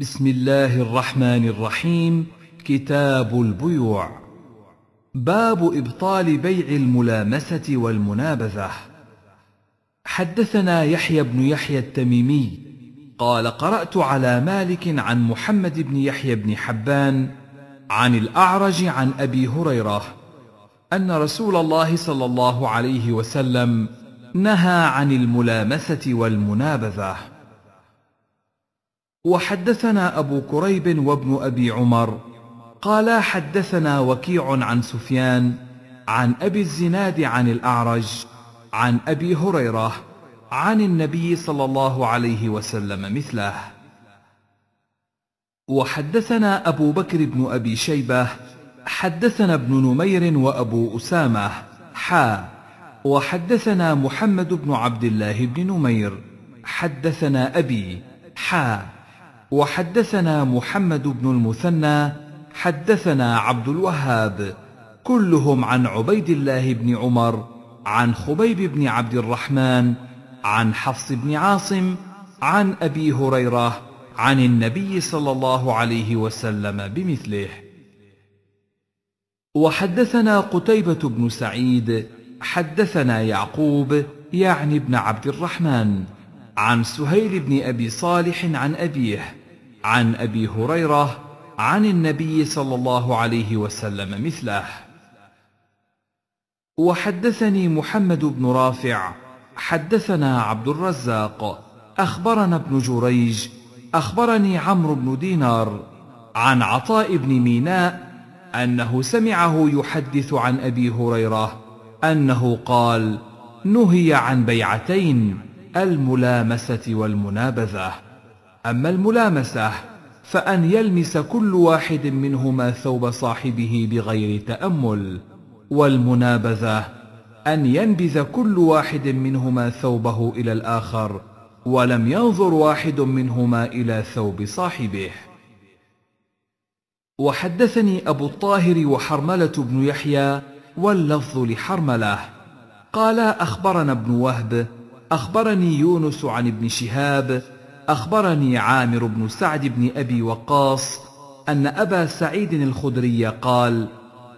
بسم الله الرحمن الرحيم كتاب البيوع باب ابطال بيع الملامسه والمنابذه حدثنا يحيى بن يحيى التميمي قال قرات على مالك عن محمد بن يحيى بن حبان عن الاعرج عن ابي هريره ان رسول الله صلى الله عليه وسلم نهى عن الملامسه والمنابذه وحدثنا أبو كريب وابن أبي عمر قالا حدثنا وكيع عن سفيان عن أبي الزناد عن الأعرج عن أبي هريرة عن النبي صلى الله عليه وسلم مثله وحدثنا أبو بكر بن أبي شيبة حدثنا ابن نمير وأبو أسامة حا وحدثنا محمد بن عبد الله بن نمير حدثنا أبي حا وحدثنا محمد بن المثنى حدثنا عبد الوهاب كلهم عن عبيد الله بن عمر عن خبيب بن عبد الرحمن عن حفص بن عاصم عن ابي هريره عن النبي صلى الله عليه وسلم بمثله وحدثنا قتيبه بن سعيد حدثنا يعقوب يعني ابن عبد الرحمن عن سهيل بن ابي صالح عن ابيه عن ابي هريره عن النبي صلى الله عليه وسلم مثله وحدثني محمد بن رافع حدثنا عبد الرزاق اخبرنا ابن جريج اخبرني عمرو بن دينار عن عطاء بن ميناء انه سمعه يحدث عن ابي هريره انه قال نهي عن بيعتين الملامسه والمنابذه أما الملامسة فأن يلمس كل واحد منهما ثوب صاحبه بغير تأمل والمنابذة أن ينبذ كل واحد منهما ثوبه إلى الآخر ولم ينظر واحد منهما إلى ثوب صاحبه وحدثني أبو الطاهر وحرملة بن يحيى واللفظ لحرملة قال أخبرنا ابن وهب أخبرني يونس عن ابن شهاب أخبرني عامر بن سعد بن أبي وقاص أن أبا سعيد الخدري قال: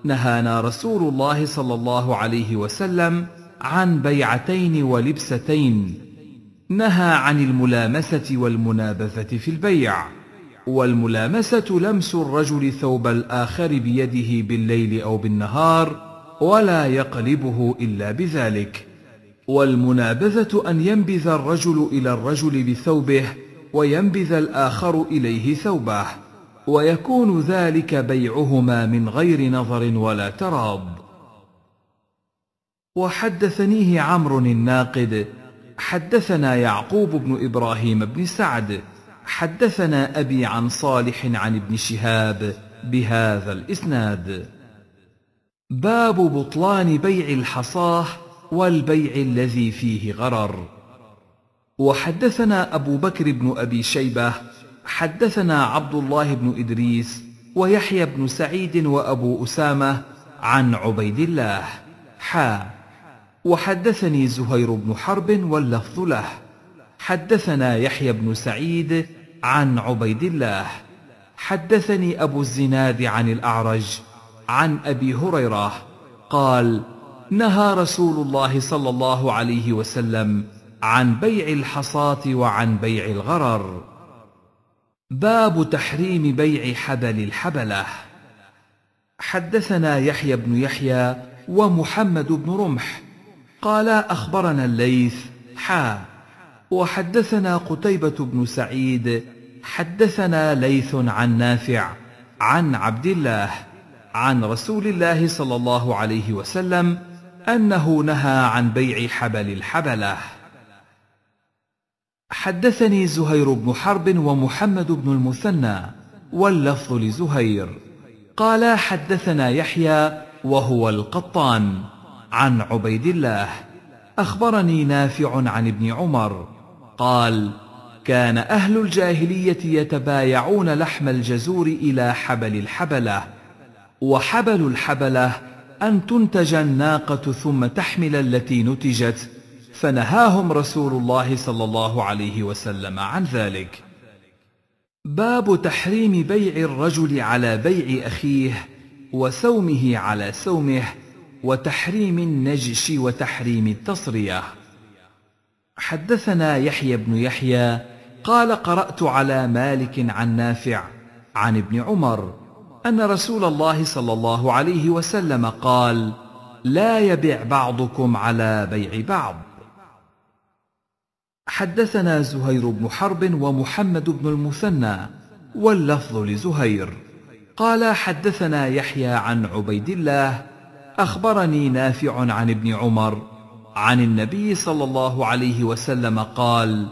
نهانا رسول الله صلى الله عليه وسلم عن بيعتين ولبستين نهى عن الملامسه والمنابذه في البيع والملامسه لمس الرجل ثوب الاخر بيده بالليل او بالنهار ولا يقلبه الا بذلك والمنابذة أن ينبذ الرجل إلى الرجل بثوبه وينبذ الآخر إليه ثوبه ويكون ذلك بيعهما من غير نظر ولا تراض وحدثنيه عمرو الناقد حدثنا يعقوب بن إبراهيم بن سعد حدثنا أبي عن صالح عن ابن شهاب بهذا الإسناد باب بطلان بيع الحصاه والبيع الذي فيه غرر وحدثنا ابو بكر بن ابي شيبه حدثنا عبد الله بن ادريس ويحيى بن سعيد وابو اسامه عن عبيد الله حا وحدثني زهير بن حرب واللفظ له حدثنا يحيى بن سعيد عن عبيد الله حدثني ابو الزناد عن الاعرج عن ابي هريره قال نهى رسول الله صلى الله عليه وسلم عن بيع الحصاة وعن بيع الغرر باب تحريم بيع حبل الحبله حدثنا يحيى بن يحيى ومحمد بن رمح قالا اخبرنا الليث حا وحدثنا قتيبه بن سعيد حدثنا ليث عن نافع عن عبد الله عن رسول الله صلى الله عليه وسلم انه نهى عن بيع حبل الحبله حدثني زهير بن حرب ومحمد بن المثنى واللفظ لزهير قال حدثنا يحيى وهو القطان عن عبيد الله اخبرني نافع عن ابن عمر قال كان اهل الجاهليه يتبايعون لحم الجزور الى حبل الحبله وحبل الحبله أن تنتج الناقة ثم تحمل التي نتجت فنهاهم رسول الله صلى الله عليه وسلم عن ذلك باب تحريم بيع الرجل على بيع أخيه وسومه على سومه وتحريم النجش وتحريم التصرية حدثنا يحيى بن يحيى قال قرأت على مالك عن نافع عن ابن عمر ان رسول الله صلى الله عليه وسلم قال لا يبع بعضكم على بيع بعض حدثنا زهير بن حرب ومحمد بن المثنى واللفظ لزهير قال حدثنا يحيى عن عبيد الله اخبرني نافع عن ابن عمر عن النبي صلى الله عليه وسلم قال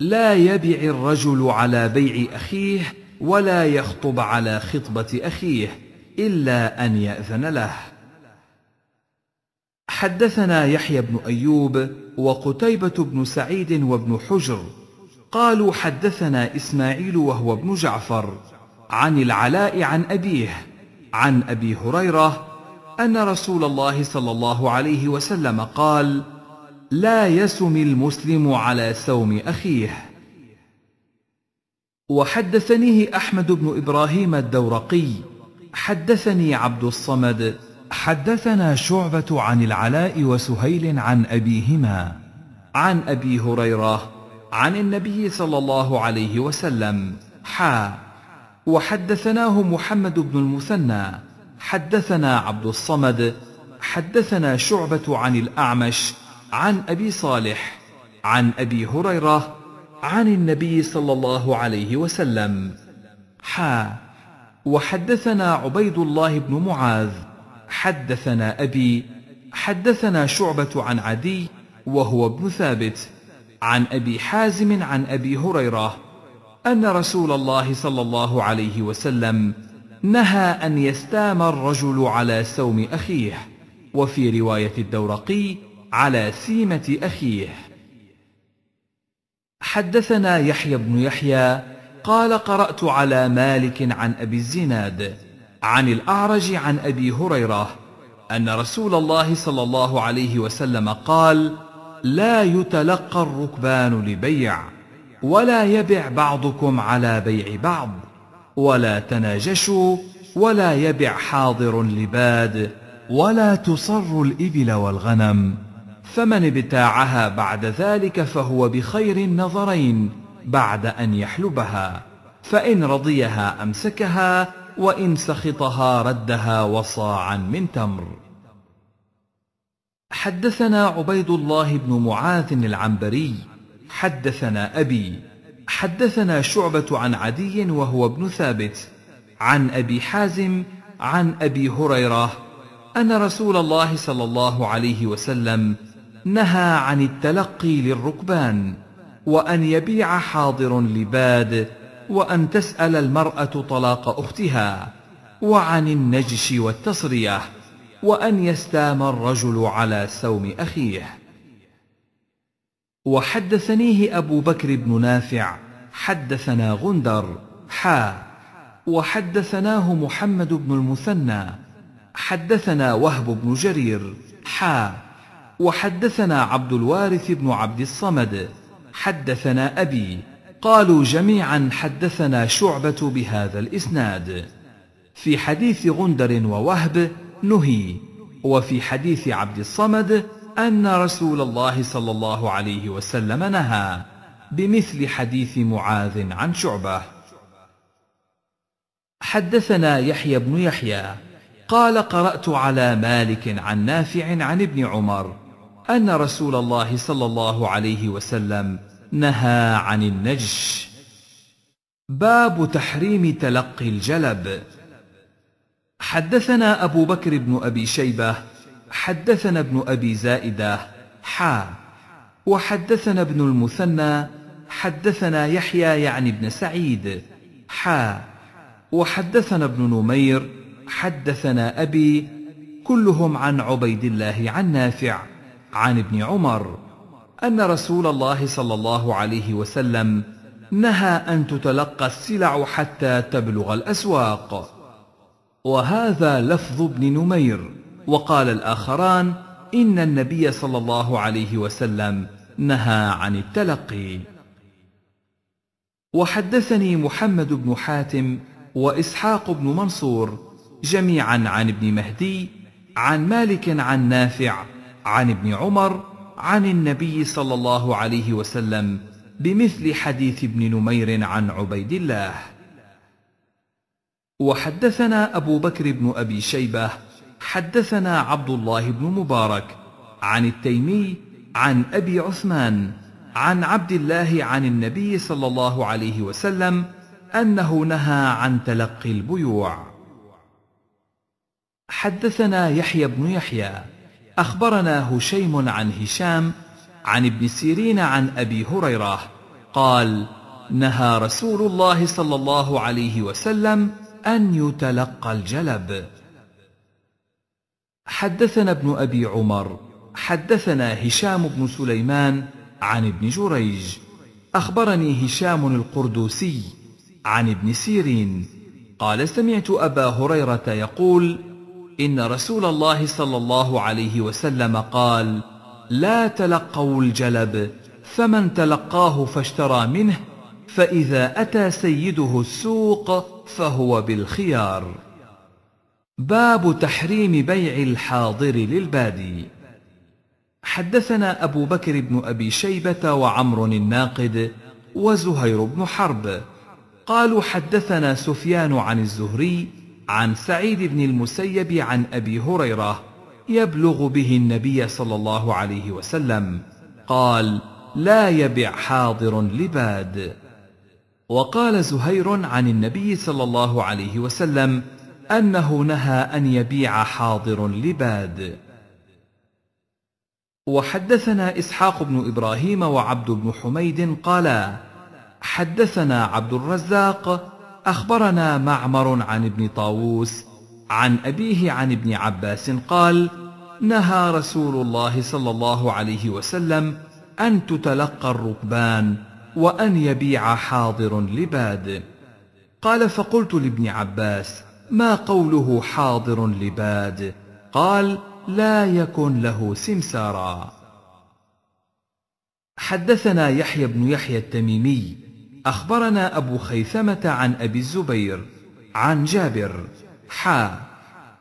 لا يبع الرجل على بيع اخيه ولا يخطب على خطبة أخيه إلا أن يأذن له. حدثنا يحيى بن أيوب وقتيبة بن سعيد وابن حجر قالوا حدثنا إسماعيل وهو ابن جعفر عن العلاء عن أبيه عن أبي هريرة أن رسول الله صلى الله عليه وسلم قال: لا يسم المسلم على سوم أخيه. وحدثنيه أحمد بن إبراهيم الدورقي حدثني عبد الصمد حدثنا شعبة عن العلاء وسهيل عن أبيهما عن أبي هريرة عن النبي صلى الله عليه وسلم حا وحدثناه محمد بن المثنى حدثنا عبد الصمد حدثنا شعبة عن الأعمش عن أبي صالح عن أبي هريرة عن النبي صلى الله عليه وسلم حا وحدثنا عبيد الله بن معاذ حدثنا أبي حدثنا شعبة عن عدي وهو ابن ثابت عن أبي حازم عن أبي هريرة أن رسول الله صلى الله عليه وسلم نهى أن يستام الرجل على سوم أخيه وفي رواية الدورقي على سيمة أخيه حدثنا يحيى بن يحيى قال قرأت على مالك عن أبي الزناد عن الأعرج عن أبي هريرة أن رسول الله صلى الله عليه وسلم قال لا يتلقى الركبان لبيع ولا يبع بعضكم على بيع بعض ولا تناجشوا ولا يبع حاضر لباد ولا تصر الإبل والغنم فمن ابتاعها بعد ذلك فهو بخير النظرين بعد ان يحلبها فان رضيها امسكها وان سخطها ردها وصاعا من تمر حدثنا عبيد الله بن معاذ العنبري حدثنا ابي حدثنا شعبه عن عدي وهو ابن ثابت عن ابي حازم عن ابي هريره ان رسول الله صلى الله عليه وسلم نهى عن التلقي للركبان وان يبيع حاضر لباد وان تسال المراه طلاق اختها وعن النجش والتصريه وان يستام الرجل على سوم اخيه وحدثنيه ابو بكر بن نافع حدثنا غندر حا وحدثناه محمد بن المثنى حدثنا وهب بن جرير حا وحدثنا عبد الوارث بن عبد الصمد حدثنا أبي قالوا جميعا حدثنا شعبة بهذا الإسناد في حديث غندر ووهب نهي وفي حديث عبد الصمد أن رسول الله صلى الله عليه وسلم نهى بمثل حديث معاذ عن شعبة حدثنا يحيى بن يحيى قال قرأت على مالك عن نافع عن ابن عمر ان رسول الله صلى الله عليه وسلم نهى عن النجش باب تحريم تلقي الجلب حدثنا ابو بكر بن ابي شيبه حدثنا ابن ابي زائده حا وحدثنا ابن المثنى حدثنا يحيى يعني ابن سعيد حا وحدثنا ابن نمير حدثنا ابي كلهم عن عبيد الله عن نافع عن ابن عمر أن رسول الله صلى الله عليه وسلم نهى أن تتلقى السلع حتى تبلغ الأسواق وهذا لفظ ابن نمير وقال الآخران إن النبي صلى الله عليه وسلم نهى عن التلقي وحدثني محمد بن حاتم وإسحاق بن منصور جميعا عن ابن مهدي عن مالك عن نافع عن ابن عمر عن النبي صلى الله عليه وسلم بمثل حديث ابن نمير عن عبيد الله وحدثنا ابو بكر بن ابي شيبه حدثنا عبد الله بن مبارك عن التيمي عن ابي عثمان عن عبد الله عن النبي صلى الله عليه وسلم انه نهى عن تلقي البيوع حدثنا يحيى بن يحيى أخبرنا هشيم عن هشام عن ابن سيرين عن أبي هريرة قال نهى رسول الله صلى الله عليه وسلم أن يتلقى الجلب حدثنا ابن أبي عمر حدثنا هشام بن سليمان عن ابن جريج أخبرني هشام القردوسي عن ابن سيرين قال سمعت أبا هريرة يقول إن رسول الله صلى الله عليه وسلم قال لا تلقوا الجلب فمن تلقاه فاشترى منه فإذا أتى سيده السوق فهو بالخيار باب تحريم بيع الحاضر للبادي حدثنا أبو بكر بن أبي شيبة وعمر الناقد وزهير بن حرب قالوا حدثنا سفيان عن الزهري عن سعيد بن المسيب عن ابي هريره يبلغ به النبي صلى الله عليه وسلم قال لا يبع حاضر لباد وقال زهير عن النبي صلى الله عليه وسلم انه نهى ان يبيع حاضر لباد وحدثنا اسحاق بن ابراهيم وعبد بن حميد قالا حدثنا عبد الرزاق اخبرنا معمر عن ابن طاووس عن ابيه عن ابن عباس قال نهى رسول الله صلى الله عليه وسلم ان تتلقى الركبان وان يبيع حاضر لباد قال فقلت لابن عباس ما قوله حاضر لباد قال لا يكن له سمسارا حدثنا يحيى بن يحيى التميمي أخبرنا أبو خيثمة عن أبي الزبير عن جابر حا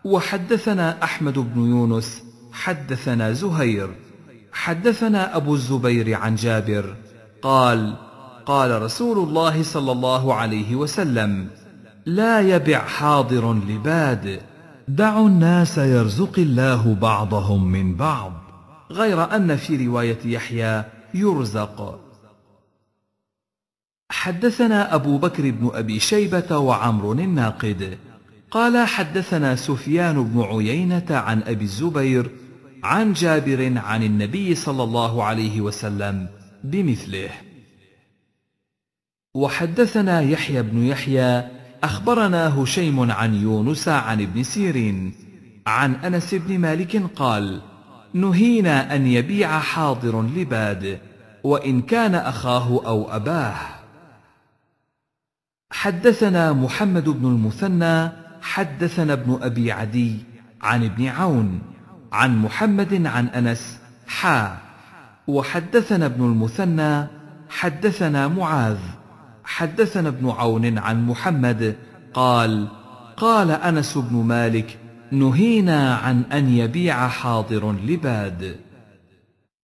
وحدثنا أحمد بن يونس حدثنا زهير حدثنا أبو الزبير عن جابر قال قال رسول الله صلى الله عليه وسلم لا يبع حاضر لباد دعوا الناس يرزق الله بعضهم من بعض غير أن في رواية يحيى يرزق حدثنا أبو بكر بن أبي شيبة وعمر الناقد قال حدثنا سفيان بن عيينة عن أبي الزبير عن جابر عن النبي صلى الله عليه وسلم بمثله وحدثنا يحيى بن يحيى أخبرنا هشيم عن يونس عن ابن سيرين عن أنس بن مالك قال نهينا أن يبيع حاضر لباد وإن كان أخاه أو أباه حدثنا محمد بن المثنى حدثنا ابن ابي عدي عن ابن عون عن محمد عن انس حا وحدثنا ابن المثنى حدثنا معاذ حدثنا ابن عون عن محمد قال قال انس بن مالك نهينا عن ان يبيع حاضر لباد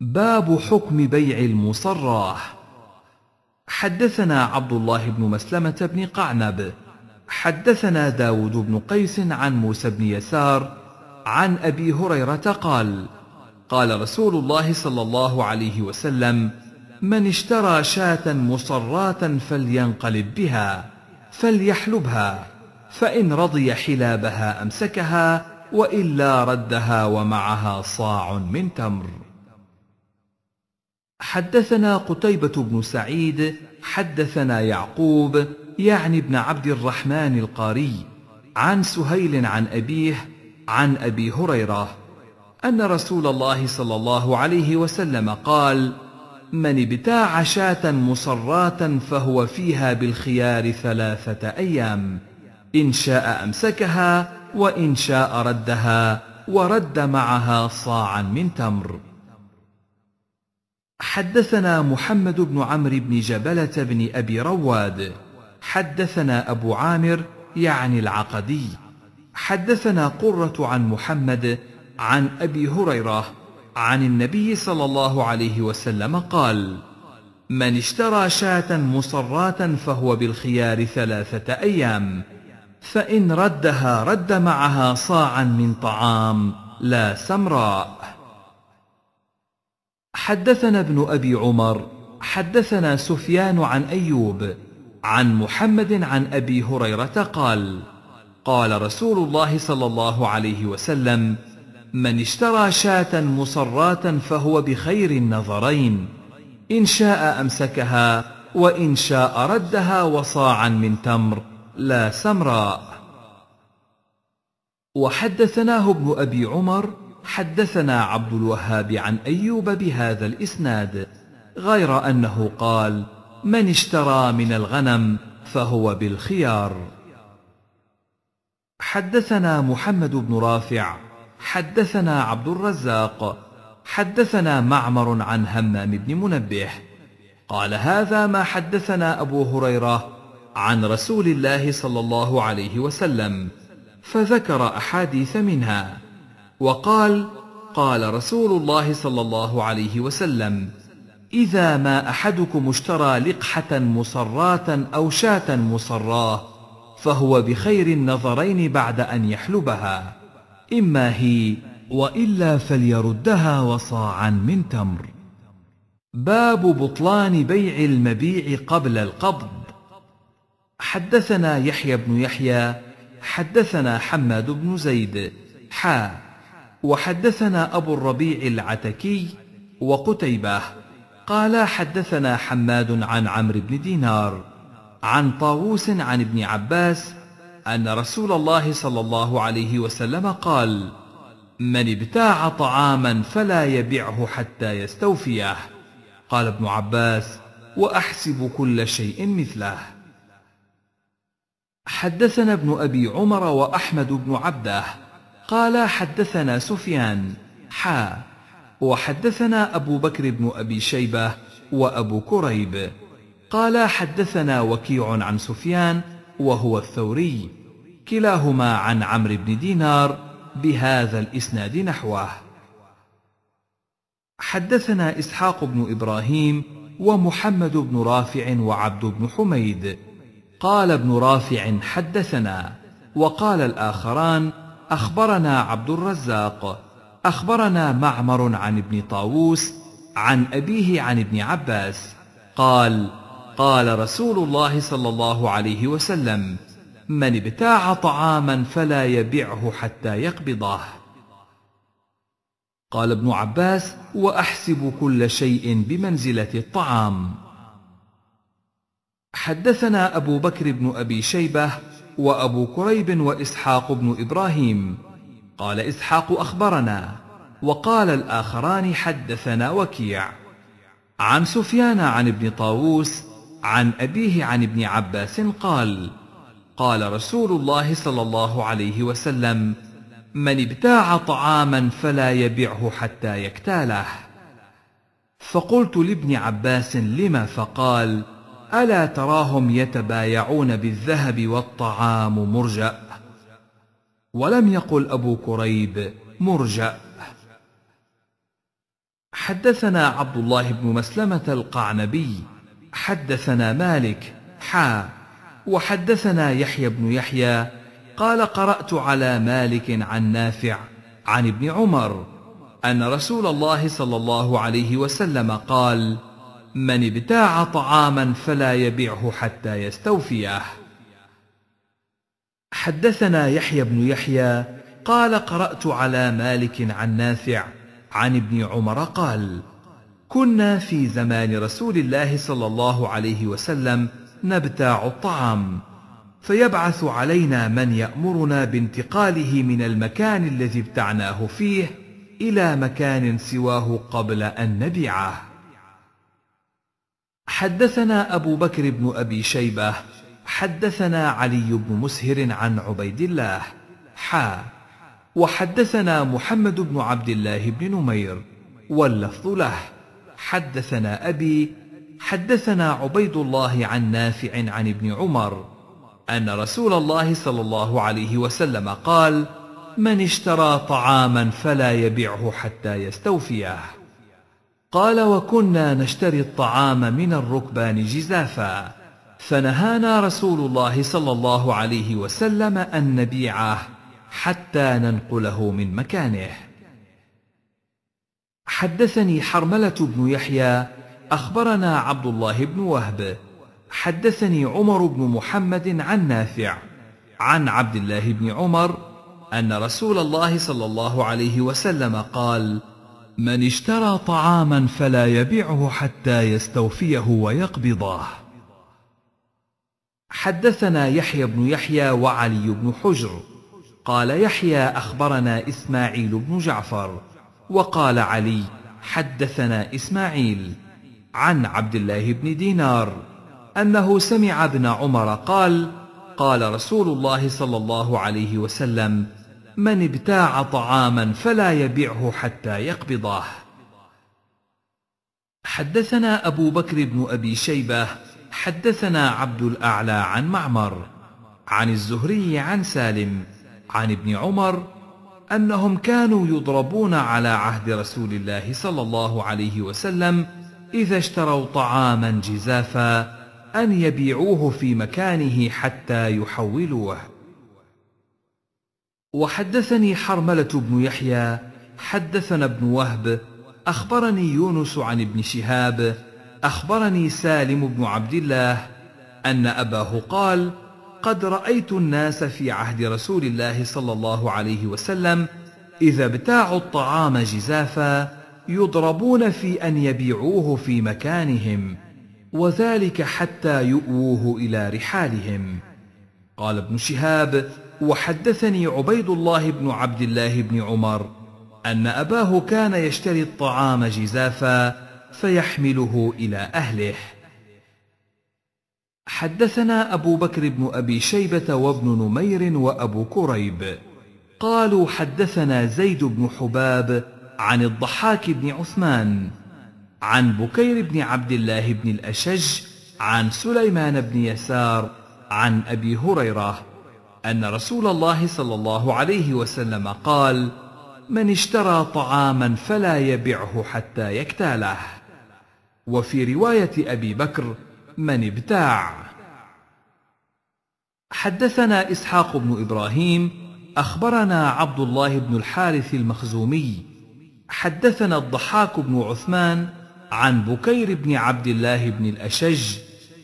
باب حكم بيع المصراح حدثنا عبد الله بن مسلمة بن قعنب حدثنا داود بن قيس عن موسى بن يسار عن أبي هريرة قال قال رسول الله صلى الله عليه وسلم من اشترى شاة مصراة فلينقلب بها فليحلبها فإن رضي حلابها أمسكها وإلا ردها ومعها صاع من تمر حدثنا قتيبة بن سعيد حدثنا يعقوب يعني بن عبد الرحمن القاري عن سهيل عن أبيه عن أبي هريرة أن رسول الله صلى الله عليه وسلم قال: من ابتاع شاة مصراة فهو فيها بالخيار ثلاثة أيام، إن شاء أمسكها وإن شاء ردها ورد معها صاعا من تمر. حدثنا محمد بن عمرو بن جبلة بن أبي رواد حدثنا أبو عامر يعني العقدي حدثنا قرة عن محمد عن أبي هريرة عن النبي صلى الله عليه وسلم قال من اشترى شاة مصراة فهو بالخيار ثلاثة أيام فإن ردها رد معها صاعا من طعام لا سمراء حدثنا ابن ابي عمر حدثنا سفيان عن ايوب عن محمد عن ابي هريره قال قال رسول الله صلى الله عليه وسلم من اشترى شاة مصراة فهو بخير النظرين إن شاء أمسكها وإن شاء ردها وصاعا من تمر لا سمراء وحدثناه ابن أبي عمر حدثنا عبد الوهاب عن ايوب بهذا الاسناد غير انه قال من اشترى من الغنم فهو بالخيار حدثنا محمد بن رافع حدثنا عبد الرزاق حدثنا معمر عن همام بن منبه قال هذا ما حدثنا ابو هريره عن رسول الله صلى الله عليه وسلم فذكر احاديث منها وقال قال رسول الله صلى الله عليه وسلم اذا ما احدكم اشترى لقحه مصراه او شاه مصراه فهو بخير النظرين بعد ان يحلبها اما هي والا فليردها وصاعا من تمر باب بطلان بيع المبيع قبل القبض حدثنا يحيى بن يحيى حدثنا حماد بن زيد حا وحدثنا أبو الربيع العتكي وقتيبة قالا حدثنا حماد عن عمرو بن دينار عن طاووس عن ابن عباس أن رسول الله صلى الله عليه وسلم قال من ابتاع طعاما فلا يبعه حتى يستوفيه قال ابن عباس وأحسب كل شيء مثله حدثنا ابن أبي عمر وأحمد بن عبده قال حدثنا سفيان حا وحدثنا أبو بكر بن أبي شيبة وأبو كريب قال حدثنا وكيع عن سفيان وهو الثوري كلاهما عن عمرو بن دينار بهذا الإسناد نحوه حدثنا إسحاق بن إبراهيم ومحمد بن رافع وعبد بن حميد قال ابن رافع حدثنا وقال الآخران اخبرنا عبد الرزاق اخبرنا معمر عن ابن طاووس عن ابيه عن ابن عباس قال قال رسول الله صلى الله عليه وسلم من ابتاع طعاما فلا يبعه حتى يقبضه قال ابن عباس واحسب كل شيء بمنزله الطعام حدثنا ابو بكر بن ابي شيبه وأبو كريب وإسحاق بن إبراهيم قال إسحاق أخبرنا وقال الآخران حدثنا وكيع عن سفيان عن ابن طاووس عن أبيه عن ابن عباس قال قال رسول الله صلى الله عليه وسلم من ابتاع طعاما فلا يبعه حتى يكتاله فقلت لابن عباس لما فقال الا تراهم يتبايعون بالذهب والطعام مرجا ولم يقل ابو كريب مرجا حدثنا عبد الله بن مسلمه القعنبي حدثنا مالك حا وحدثنا يحيى بن يحيى قال قرات على مالك عن نافع عن ابن عمر ان رسول الله صلى الله عليه وسلم قال من ابتاع طعاما فلا يبيعه حتى يستوفيه حدثنا يحيى بن يحيى قال قرات على مالك عن نافع عن ابن عمر قال كنا في زمان رسول الله صلى الله عليه وسلم نبتاع الطعام فيبعث علينا من يامرنا بانتقاله من المكان الذي ابتعناه فيه الى مكان سواه قبل ان نبيعه حدثنا أبو بكر بن أبي شيبة حدثنا علي بن مسهر عن عبيد الله حا وحدثنا محمد بن عبد الله بن نمير واللفظ له حدثنا أبي حدثنا عبيد الله عن نافع عن ابن عمر أن رسول الله صلى الله عليه وسلم قال: من اشترى طعاما فلا يبيعه حتى يستوفيه. قال وكنا نشتري الطعام من الركبان جزافا فنهانا رسول الله صلى الله عليه وسلم ان نبيعه حتى ننقله من مكانه حدثني حرمله بن يحيى اخبرنا عبد الله بن وهب حدثني عمر بن محمد عن نافع عن عبد الله بن عمر ان رسول الله صلى الله عليه وسلم قال من اشترى طعاما فلا يبيعه حتى يستوفيه ويقبضاه حدثنا يحيى بن يحيى وعلي بن حجر قال يحيى اخبرنا اسماعيل بن جعفر وقال علي حدثنا اسماعيل عن عبد الله بن دينار انه سمع ابن عمر قال قال رسول الله صلى الله عليه وسلم من ابتاع طعاما فلا يبيعه حتى يقبضاه حدثنا أبو بكر بن أبي شيبة حدثنا عبد الأعلى عن معمر عن الزهري عن سالم عن ابن عمر أنهم كانوا يضربون على عهد رسول الله صلى الله عليه وسلم إذا اشتروا طعاما جزافا أن يبيعوه في مكانه حتى يحولوه وحدثني حرملة بن يحيى حدثنا ابن وهب أخبرني يونس عن ابن شهاب أخبرني سالم بن عبد الله أن أباه قال قد رأيت الناس في عهد رسول الله صلى الله عليه وسلم إذا ابتاعوا الطعام جزافا يضربون في أن يبيعوه في مكانهم وذلك حتى يؤووه إلى رحالهم قال ابن شهاب وحدثني عبيد الله بن عبد الله بن عمر ان اباه كان يشتري الطعام جزافا فيحمله الى اهله حدثنا ابو بكر بن ابي شيبه وابن نمير وابو كريب قالوا حدثنا زيد بن حباب عن الضحاك بن عثمان عن بكير بن عبد الله بن الاشج عن سليمان بن يسار عن ابي هريره ان رسول الله صلى الله عليه وسلم قال من اشترى طعاما فلا يبعه حتى يكتاله وفي روايه ابي بكر من ابتاع حدثنا اسحاق بن ابراهيم اخبرنا عبد الله بن الحارث المخزومي حدثنا الضحاك بن عثمان عن بكير بن عبد الله بن الاشج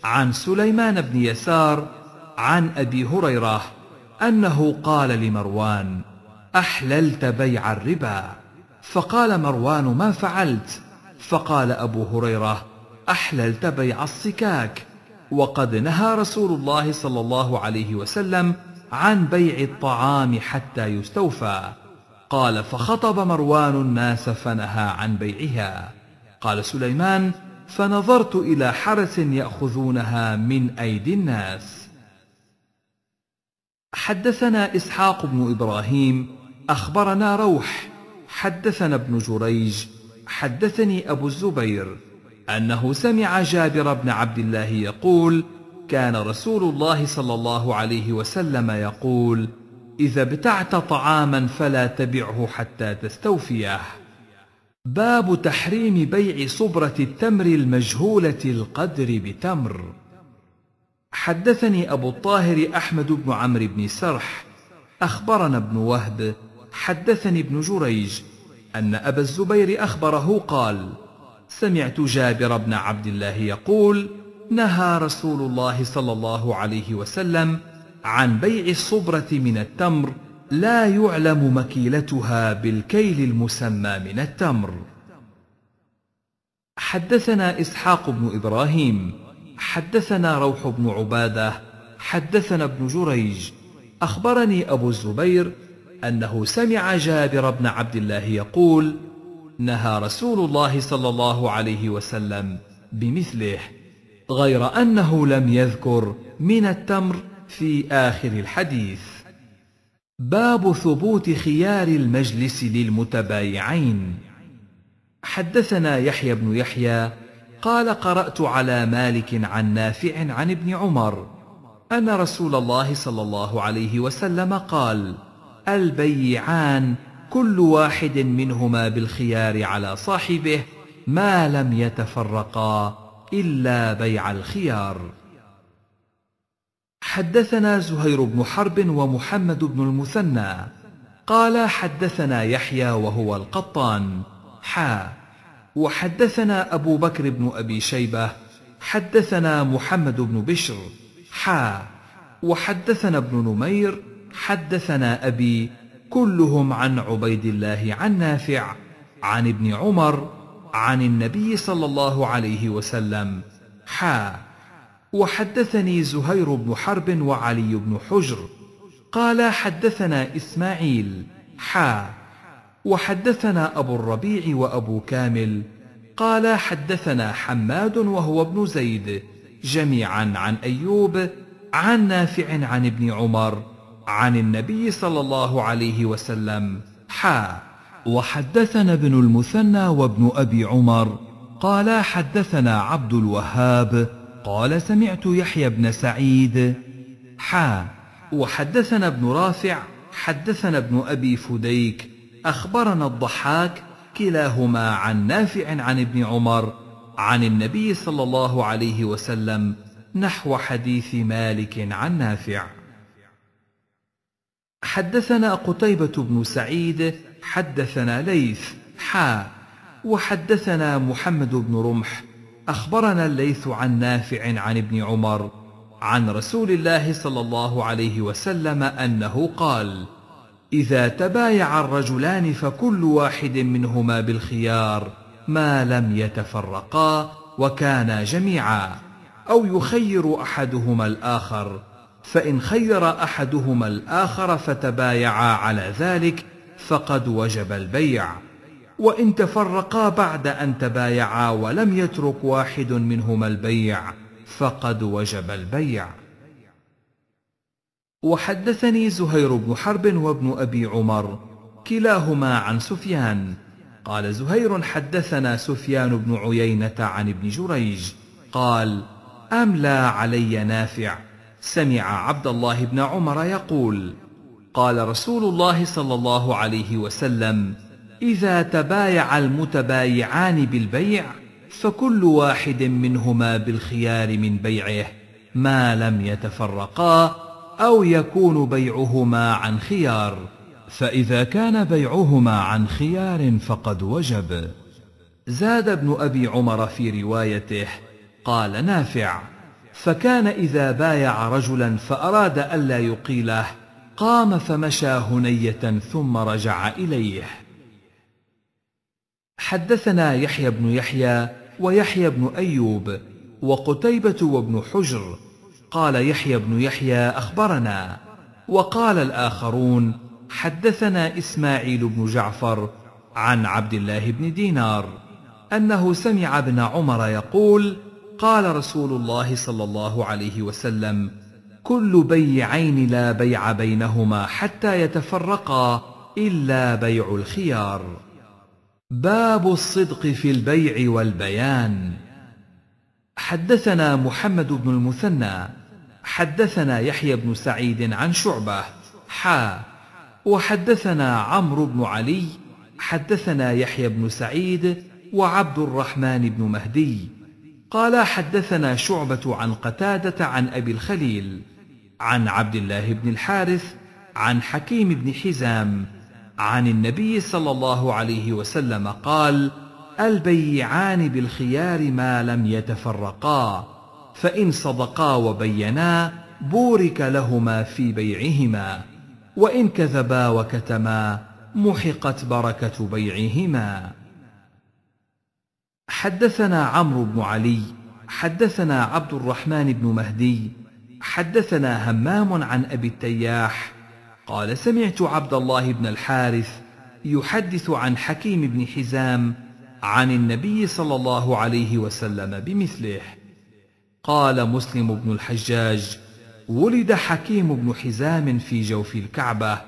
عن سليمان بن يسار عن ابي هريره انه قال لمروان احللت بيع الربا فقال مروان ما فعلت فقال ابو هريره احللت بيع الصكاك وقد نهى رسول الله صلى الله عليه وسلم عن بيع الطعام حتى يستوفى قال فخطب مروان الناس فنهى عن بيعها قال سليمان فنظرت الى حرس ياخذونها من ايدي الناس حدثنا اسحاق بن ابراهيم اخبرنا روح حدثنا ابن جريج حدثني ابو الزبير انه سمع جابر بن عبد الله يقول كان رسول الله صلى الله عليه وسلم يقول اذا ابتعت طعاما فلا تبعه حتى تستوفيه باب تحريم بيع صبره التمر المجهوله القدر بتمر حدثني أبو الطاهر أحمد بن عمرو بن سرح أخبرنا ابن وهب حدثني ابن جريج أن أبا الزبير أخبره قال سمعت جابر بن عبد الله يقول نهى رسول الله صلى الله عليه وسلم عن بيع الصبرة من التمر لا يعلم مكيلتها بالكيل المسمى من التمر حدثنا إسحاق بن إبراهيم حدثنا روح بن عباده حدثنا ابن جريج اخبرني ابو الزبير انه سمع جابر بن عبد الله يقول نهى رسول الله صلى الله عليه وسلم بمثله غير انه لم يذكر من التمر في اخر الحديث باب ثبوت خيار المجلس للمتبايعين حدثنا يحيى بن يحيى قال قرأت على مالك عن نافع عن ابن عمر أن رسول الله صلى الله عليه وسلم قال: البيعان كل واحد منهما بالخيار على صاحبه ما لم يتفرقا إلا بيع الخيار. حدثنا زهير بن حرب ومحمد بن المثنى قال حدثنا يحيى وهو القطان حا وحدثنا أبو بكر بن أبي شيبة حدثنا محمد بن بشر حا وحدثنا ابن نمير حدثنا أبي كلهم عن عبيد الله عن نافع عن ابن عمر عن النبي صلى الله عليه وسلم حا وحدثني زهير بن حرب وعلي بن حجر قال حدثنا إسماعيل حا وحدثنا أبو الربيع وأبو كامل قال حدثنا حماد وهو ابن زيد جميعا عن أيوب عن نافع عن ابن عمر عن النبي صلى الله عليه وسلم حا وحدثنا ابن المثنى وابن أبي عمر قال حدثنا عبد الوهاب قال سمعت يحيى بن سعيد حا وحدثنا ابن رافع حدثنا ابن أبي فديك اخبرنا الضحاك كلاهما عن نافع عن ابن عمر عن النبي صلى الله عليه وسلم نحو حديث مالك عن نافع حدثنا قتيبة بن سعيد حدثنا ليث حا وحدثنا محمد بن رمح أخبرنا الليث عن نافع عن ابن عمر عن رسول الله صلى الله عليه وسلم أنه قال: اذا تبايع الرجلان فكل واحد منهما بالخيار ما لم يتفرقا وكانا جميعا او يخير احدهما الاخر فان خير احدهما الاخر فتبايعا على ذلك فقد وجب البيع وان تفرقا بعد ان تبايعا ولم يترك واحد منهما البيع فقد وجب البيع وحدثني زهير بن حرب وابن أبي عمر كلاهما عن سفيان قال زهير حدثنا سفيان بن عيينة عن ابن جريج قال أملى علي نافع سمع عبد الله بن عمر يقول قال رسول الله صلى الله عليه وسلم إذا تبايع المتبايعان بالبيع فكل واحد منهما بالخيار من بيعه ما لم يتفرقا أو يكون بيعهما عن خيار فإذا كان بيعهما عن خيار فقد وجب زاد ابن أبي عمر في روايته قال نافع فكان إذا بايع رجلا فأراد ألا يقيله قام فمشى هنية ثم رجع إليه حدثنا يحيى بن يحيى ويحيى بن أيوب وقتيبة وابن حجر قال يحيى بن يحيى اخبرنا وقال الاخرون حدثنا اسماعيل بن جعفر عن عبد الله بن دينار انه سمع ابن عمر يقول قال رسول الله صلى الله عليه وسلم كل بيعين لا بيع بينهما حتى يتفرقا الا بيع الخيار باب الصدق في البيع والبيان حدثنا محمد بن المثنى حدثنا يحيى بن سعيد عن شعبة حا وحدثنا عمرو بن علي حدثنا يحيى بن سعيد وعبد الرحمن بن مهدي قال حدثنا شعبة عن قتادة عن أبي الخليل عن عبد الله بن الحارث عن حكيم بن حزام عن النبي صلى الله عليه وسلم قال البيعان بالخيار ما لم يتفرقا فإن صدقا وبينا بورك لهما في بيعهما وإن كذبا وكتما محقت بركة بيعهما حدثنا عمرو بن علي حدثنا عبد الرحمن بن مهدي حدثنا همام عن أبي التياح قال سمعت عبد الله بن الحارث يحدث عن حكيم بن حزام عن النبي صلى الله عليه وسلم بمثله قال مسلم بن الحجاج ولد حكيم بن حزام في جوف الكعبة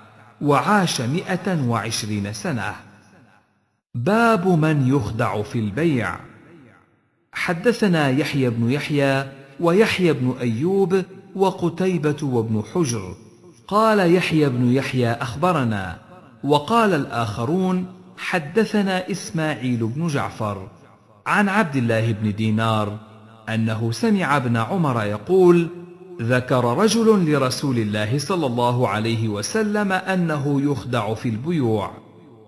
وعاش مئة وعشرين سنة باب من يخدع في البيع حدثنا يحيى بن يحيى ويحيى بن أيوب وقتيبة وابن حجر قال يحيى بن يحيى أخبرنا وقال الآخرون حدثنا إسماعيل بن جعفر عن عبد الله بن دينار أنه سمع ابن عمر يقول: ذكر رجل لرسول الله صلى الله عليه وسلم أنه يخدع في البيوع،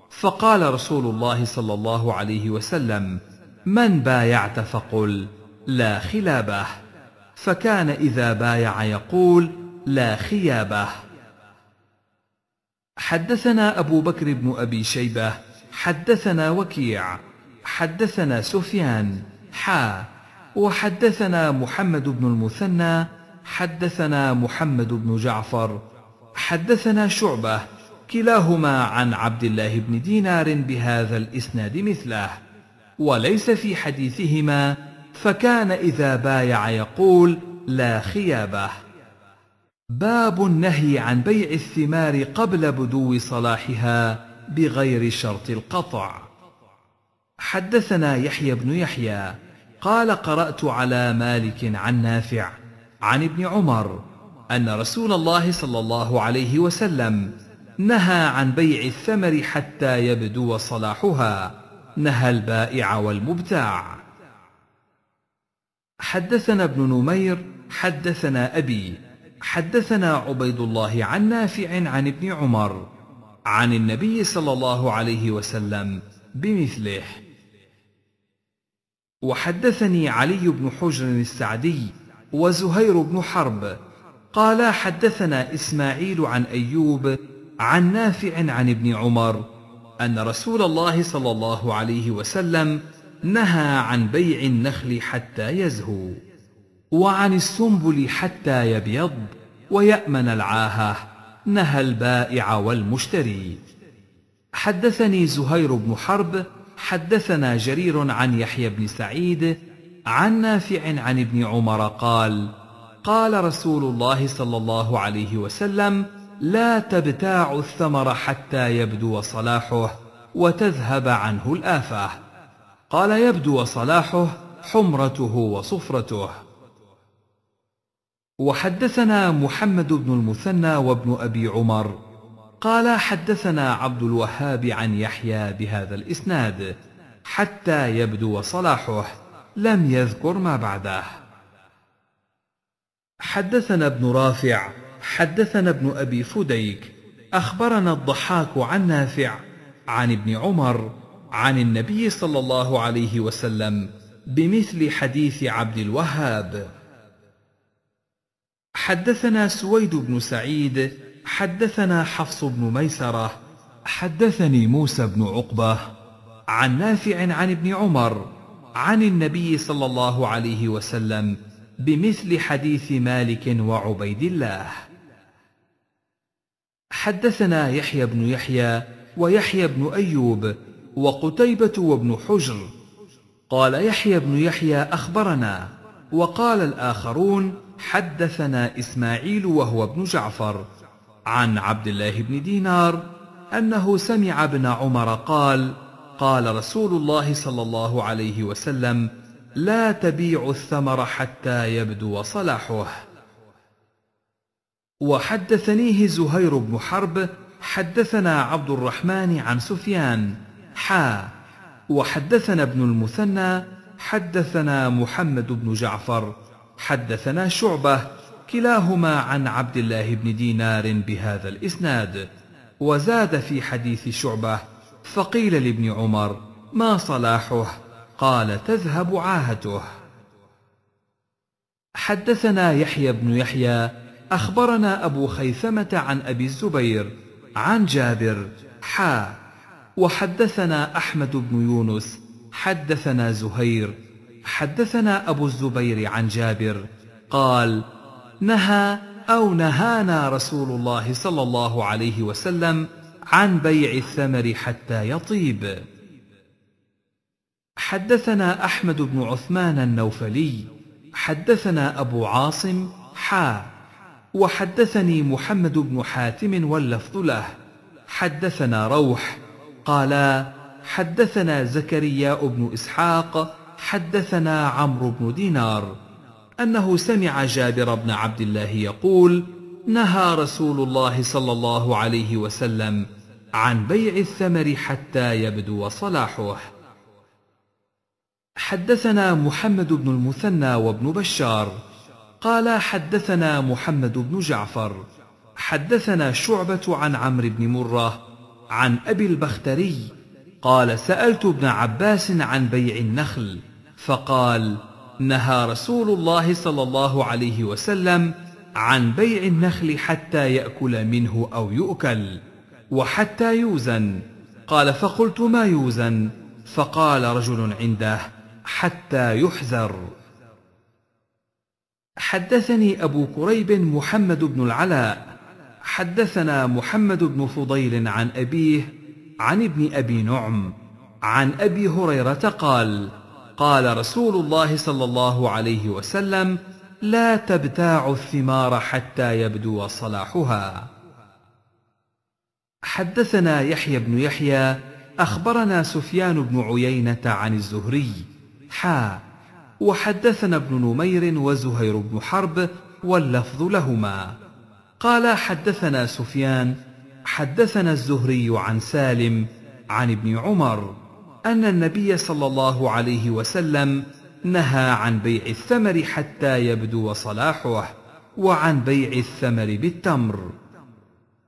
فقال رسول الله صلى الله عليه وسلم: من بايعت فقل: لا خلابه، فكان إذا بايع يقول: لا خيابه. حدثنا أبو بكر بن أبي شيبة، حدثنا وكيع، حدثنا سفيان، حا وحدثنا محمد بن المثنى حدثنا محمد بن جعفر حدثنا شعبه كلاهما عن عبد الله بن دينار بهذا الاسناد مثله وليس في حديثهما فكان اذا بايع يقول لا خيابه باب النهي عن بيع الثمار قبل بدو صلاحها بغير شرط القطع حدثنا يحيى بن يحيى قال قرأت على مالك عن نافع عن ابن عمر أن رسول الله صلى الله عليه وسلم نهى عن بيع الثمر حتى يبدو صلاحها نهى البائع والمبتاع حدثنا ابن نمير حدثنا أبي حدثنا عبيد الله عن نافع عن ابن عمر عن النبي صلى الله عليه وسلم بمثله وحدثني علي بن حجر السعدي وزهير بن حرب قالا حدثنا اسماعيل عن ايوب عن نافع عن ابن عمر ان رسول الله صلى الله عليه وسلم نهى عن بيع النخل حتى يزهو وعن السنبل حتى يبيض ويامن العاهه نهى البائع والمشتري حدثني زهير بن حرب حدثنا جرير عن يحيى بن سعيد عن نافع عن ابن عمر قال قال رسول الله صلى الله عليه وسلم لا تبتاع الثمر حتى يبدو صلاحه وتذهب عنه الافه قال يبدو صلاحه حمرته وصفرته وحدثنا محمد بن المثنى وابن ابي عمر قال حدثنا عبد الوهاب عن يحيى بهذا الاسناد حتى يبدو صلاحه لم يذكر ما بعده حدثنا ابن رافع حدثنا ابن ابي فديك اخبرنا الضحاك عن نافع عن ابن عمر عن النبي صلى الله عليه وسلم بمثل حديث عبد الوهاب حدثنا سويد بن سعيد حدثنا حفص بن ميسره حدثني موسى بن عقبه عن نافع عن ابن عمر عن النبي صلى الله عليه وسلم بمثل حديث مالك وعبيد الله حدثنا يحيى بن يحيى ويحيى بن ايوب وقتيبه وابن حجر قال يحيى بن يحيى اخبرنا وقال الاخرون حدثنا اسماعيل وهو ابن جعفر عن عبد الله بن دينار انه سمع ابن عمر قال قال رسول الله صلى الله عليه وسلم لا تبيع الثمر حتى يبدو صلاحه وحدثنيه زهير بن حرب حدثنا عبد الرحمن عن سفيان حا وحدثنا ابن المثنى حدثنا محمد بن جعفر حدثنا شعبه كلاهما عن عبد الله بن دينار بهذا الإسناد وزاد في حديث شعبة فقيل لابن عمر ما صلاحه قال تذهب عاهته حدثنا يحيى بن يحيى أخبرنا أبو خيثمة عن أبي الزبير عن جابر حا وحدثنا أحمد بن يونس حدثنا زهير حدثنا أبو الزبير عن جابر قال نهى أو نهانا رسول الله صلى الله عليه وسلم عن بيع الثمر حتى يطيب حدثنا أحمد بن عثمان النوفلي حدثنا أبو عاصم حا وحدثني محمد بن حاتم واللفظ له حدثنا روح قال حدثنا زكريا بن إسحاق حدثنا عمرو بن دينار أنه سمع جابر بن عبد الله يقول: نهى رسول الله صلى الله عليه وسلم عن بيع الثمر حتى يبدو صلاحه. حدثنا محمد بن المثنى وابن بشار قال حدثنا محمد بن جعفر حدثنا شعبة عن عمرو بن مرة عن أبي البختري قال سألت ابن عباس عن بيع النخل فقال: نهى رسول الله صلى الله عليه وسلم عن بيع النخل حتى يأكل منه أو يؤكل وحتى يوزن قال فقلت ما يوزن فقال رجل عنده حتى يحذر حدثني أبو كريب محمد بن العلاء حدثنا محمد بن فضيل عن أبيه عن ابن أبي نعم عن أبي هريرة قال: قال رسول الله صلى الله عليه وسلم لا تبتاع الثمار حتى يبدو صلاحها حدثنا يحيى بن يحيى اخبرنا سفيان بن عيينه عن الزهري حا وحدثنا ابن نمير وزهير بن حرب واللفظ لهما قال حدثنا سفيان حدثنا الزهري عن سالم عن ابن عمر أن النبي صلى الله عليه وسلم نهى عن بيع الثمر حتى يبدو صلاحه وعن بيع الثمر بالتمر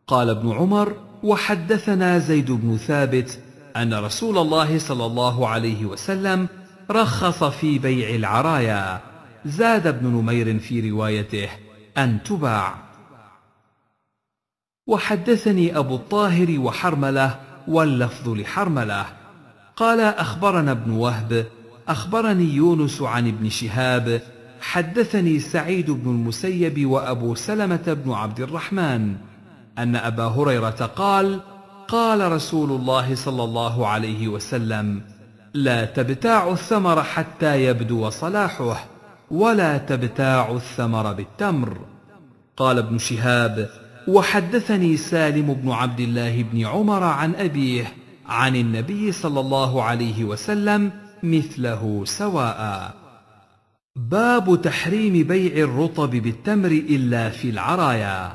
قال ابن عمر وحدثنا زيد بن ثابت ان رسول الله صلى الله عليه وسلم رخص في بيع العرايا زاد ابن نمير في روايته ان تباع وحدثني ابو الطاهر وحرمله واللفظ لحرمله قال أخبرنا ابن وهب أخبرني يونس عن ابن شهاب حدثني سعيد بن المسيب وأبو سلمة بن عبد الرحمن أن أبا هريرة قال قال رسول الله صلى الله عليه وسلم لا تبتاع الثمر حتى يبدو صلاحه ولا تبتاع الثمر بالتمر قال ابن شهاب وحدثني سالم بن عبد الله بن عمر عن أبيه عن النبي صلى الله عليه وسلم مثله سواء باب تحريم بيع الرطب بالتمر الا في العرايا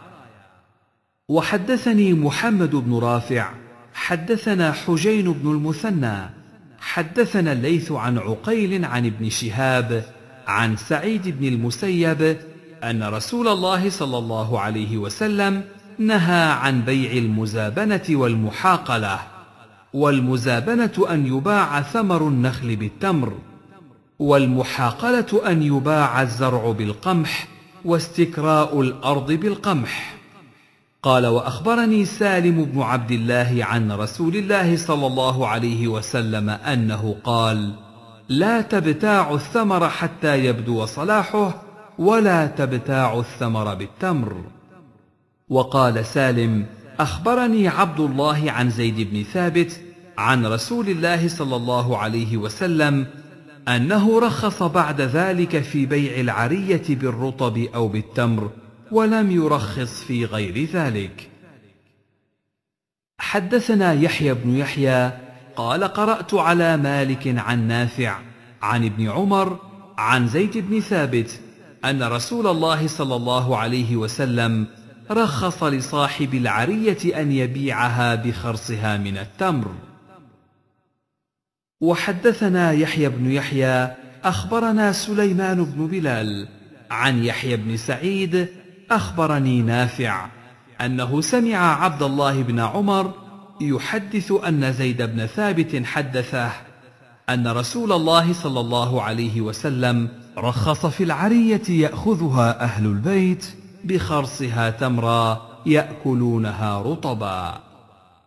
وحدثني محمد بن رافع حدثنا حجين بن المثنى حدثنا الليث عن عقيل عن ابن شهاب عن سعيد بن المسيب ان رسول الله صلى الله عليه وسلم نهى عن بيع المزابنه والمحاقله والمزابنة أن يباع ثمر النخل بالتمر والمحاقلة أن يباع الزرع بالقمح واستكراء الأرض بالقمح قال وأخبرني سالم بن عبد الله عن رسول الله صلى الله عليه وسلم أنه قال لا تبتاع الثمر حتى يبدو صلاحه ولا تبتاع الثمر بالتمر وقال سالم اخبرني عبد الله عن زيد بن ثابت عن رسول الله صلى الله عليه وسلم انه رخص بعد ذلك في بيع العريه بالرطب او بالتمر ولم يرخص في غير ذلك حدثنا يحيى بن يحيى قال قرات على مالك عن نافع عن ابن عمر عن زيد بن ثابت ان رسول الله صلى الله عليه وسلم رخص لصاحب العرية أن يبيعها بخرصها من التمر وحدثنا يحيى بن يحيى أخبرنا سليمان بن بلال عن يحيى بن سعيد أخبرني نافع أنه سمع عبد الله بن عمر يحدث أن زيد بن ثابت حدثه أن رسول الله صلى الله عليه وسلم رخص في العرية يأخذها أهل البيت بخرصها تمرا يأكلونها رطبا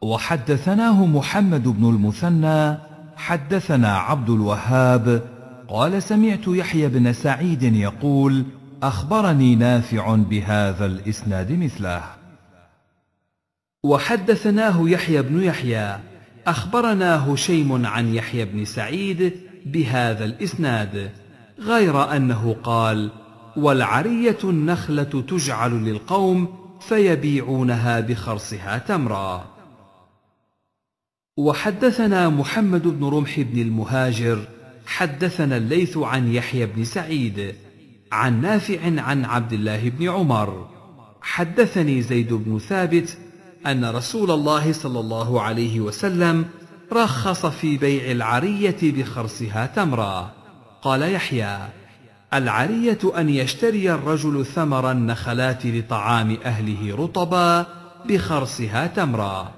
وحدثناه محمد بن المثنى حدثنا عبد الوهاب قال سمعت يحيى بن سعيد يقول اخبرني نافع بهذا الاسناد مثله وحدثناه يحيى بن يحيى اخبرنا هشيم عن يحيى بن سعيد بهذا الاسناد غير انه قال والعرية النخلة تجعل للقوم فيبيعونها بخرصها تمرا وحدثنا محمد بن رمح بن المهاجر حدثنا الليث عن يحيى بن سعيد عن نافع عن عبد الله بن عمر حدثني زيد بن ثابت ان رسول الله صلى الله عليه وسلم رخص في بيع العريه بخرصها تمرا قال يحيى العرية أن يشتري الرجل ثمر النخلات لطعام أهله رطبا بخرصها تمرا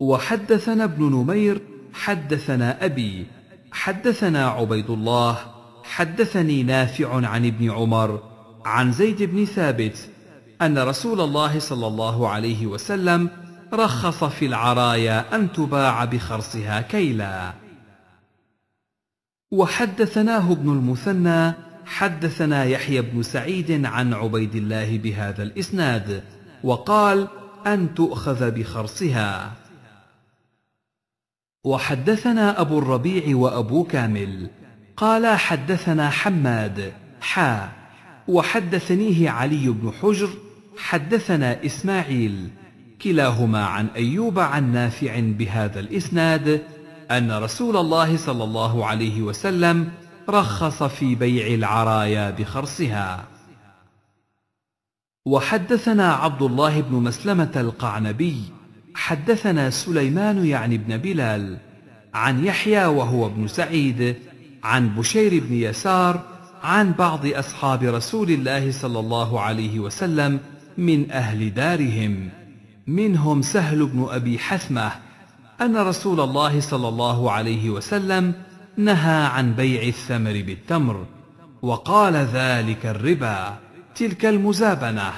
وحدثنا ابن نمير حدثنا أبي حدثنا عبيد الله حدثني نافع عن ابن عمر عن زيد بن ثابت أن رسول الله صلى الله عليه وسلم رخص في العرايا أن تباع بخرصها كيلاً وحدثناه ابن المثنى حدثنا يحيى بن سعيد عن عبيد الله بهذا الاسناد وقال ان تؤخذ بخرصها وحدثنا ابو الربيع وابو كامل قال حدثنا حماد حا وحدثنيه علي بن حجر حدثنا اسماعيل كلاهما عن ايوب عن نافع بهذا الاسناد أن رسول الله صلى الله عليه وسلم رخص في بيع العرايا بخرصها وحدثنا عبد الله بن مسلمة القعنبي حدثنا سليمان يعني بن بلال عن يحيى وهو ابن سعيد عن بشير بن يسار عن بعض أصحاب رسول الله صلى الله عليه وسلم من أهل دارهم منهم سهل بن أبي حثمة أن رسول الله صلى الله عليه وسلم نهى عن بيع الثمر بالتمر وقال ذلك الربا تلك المزابنة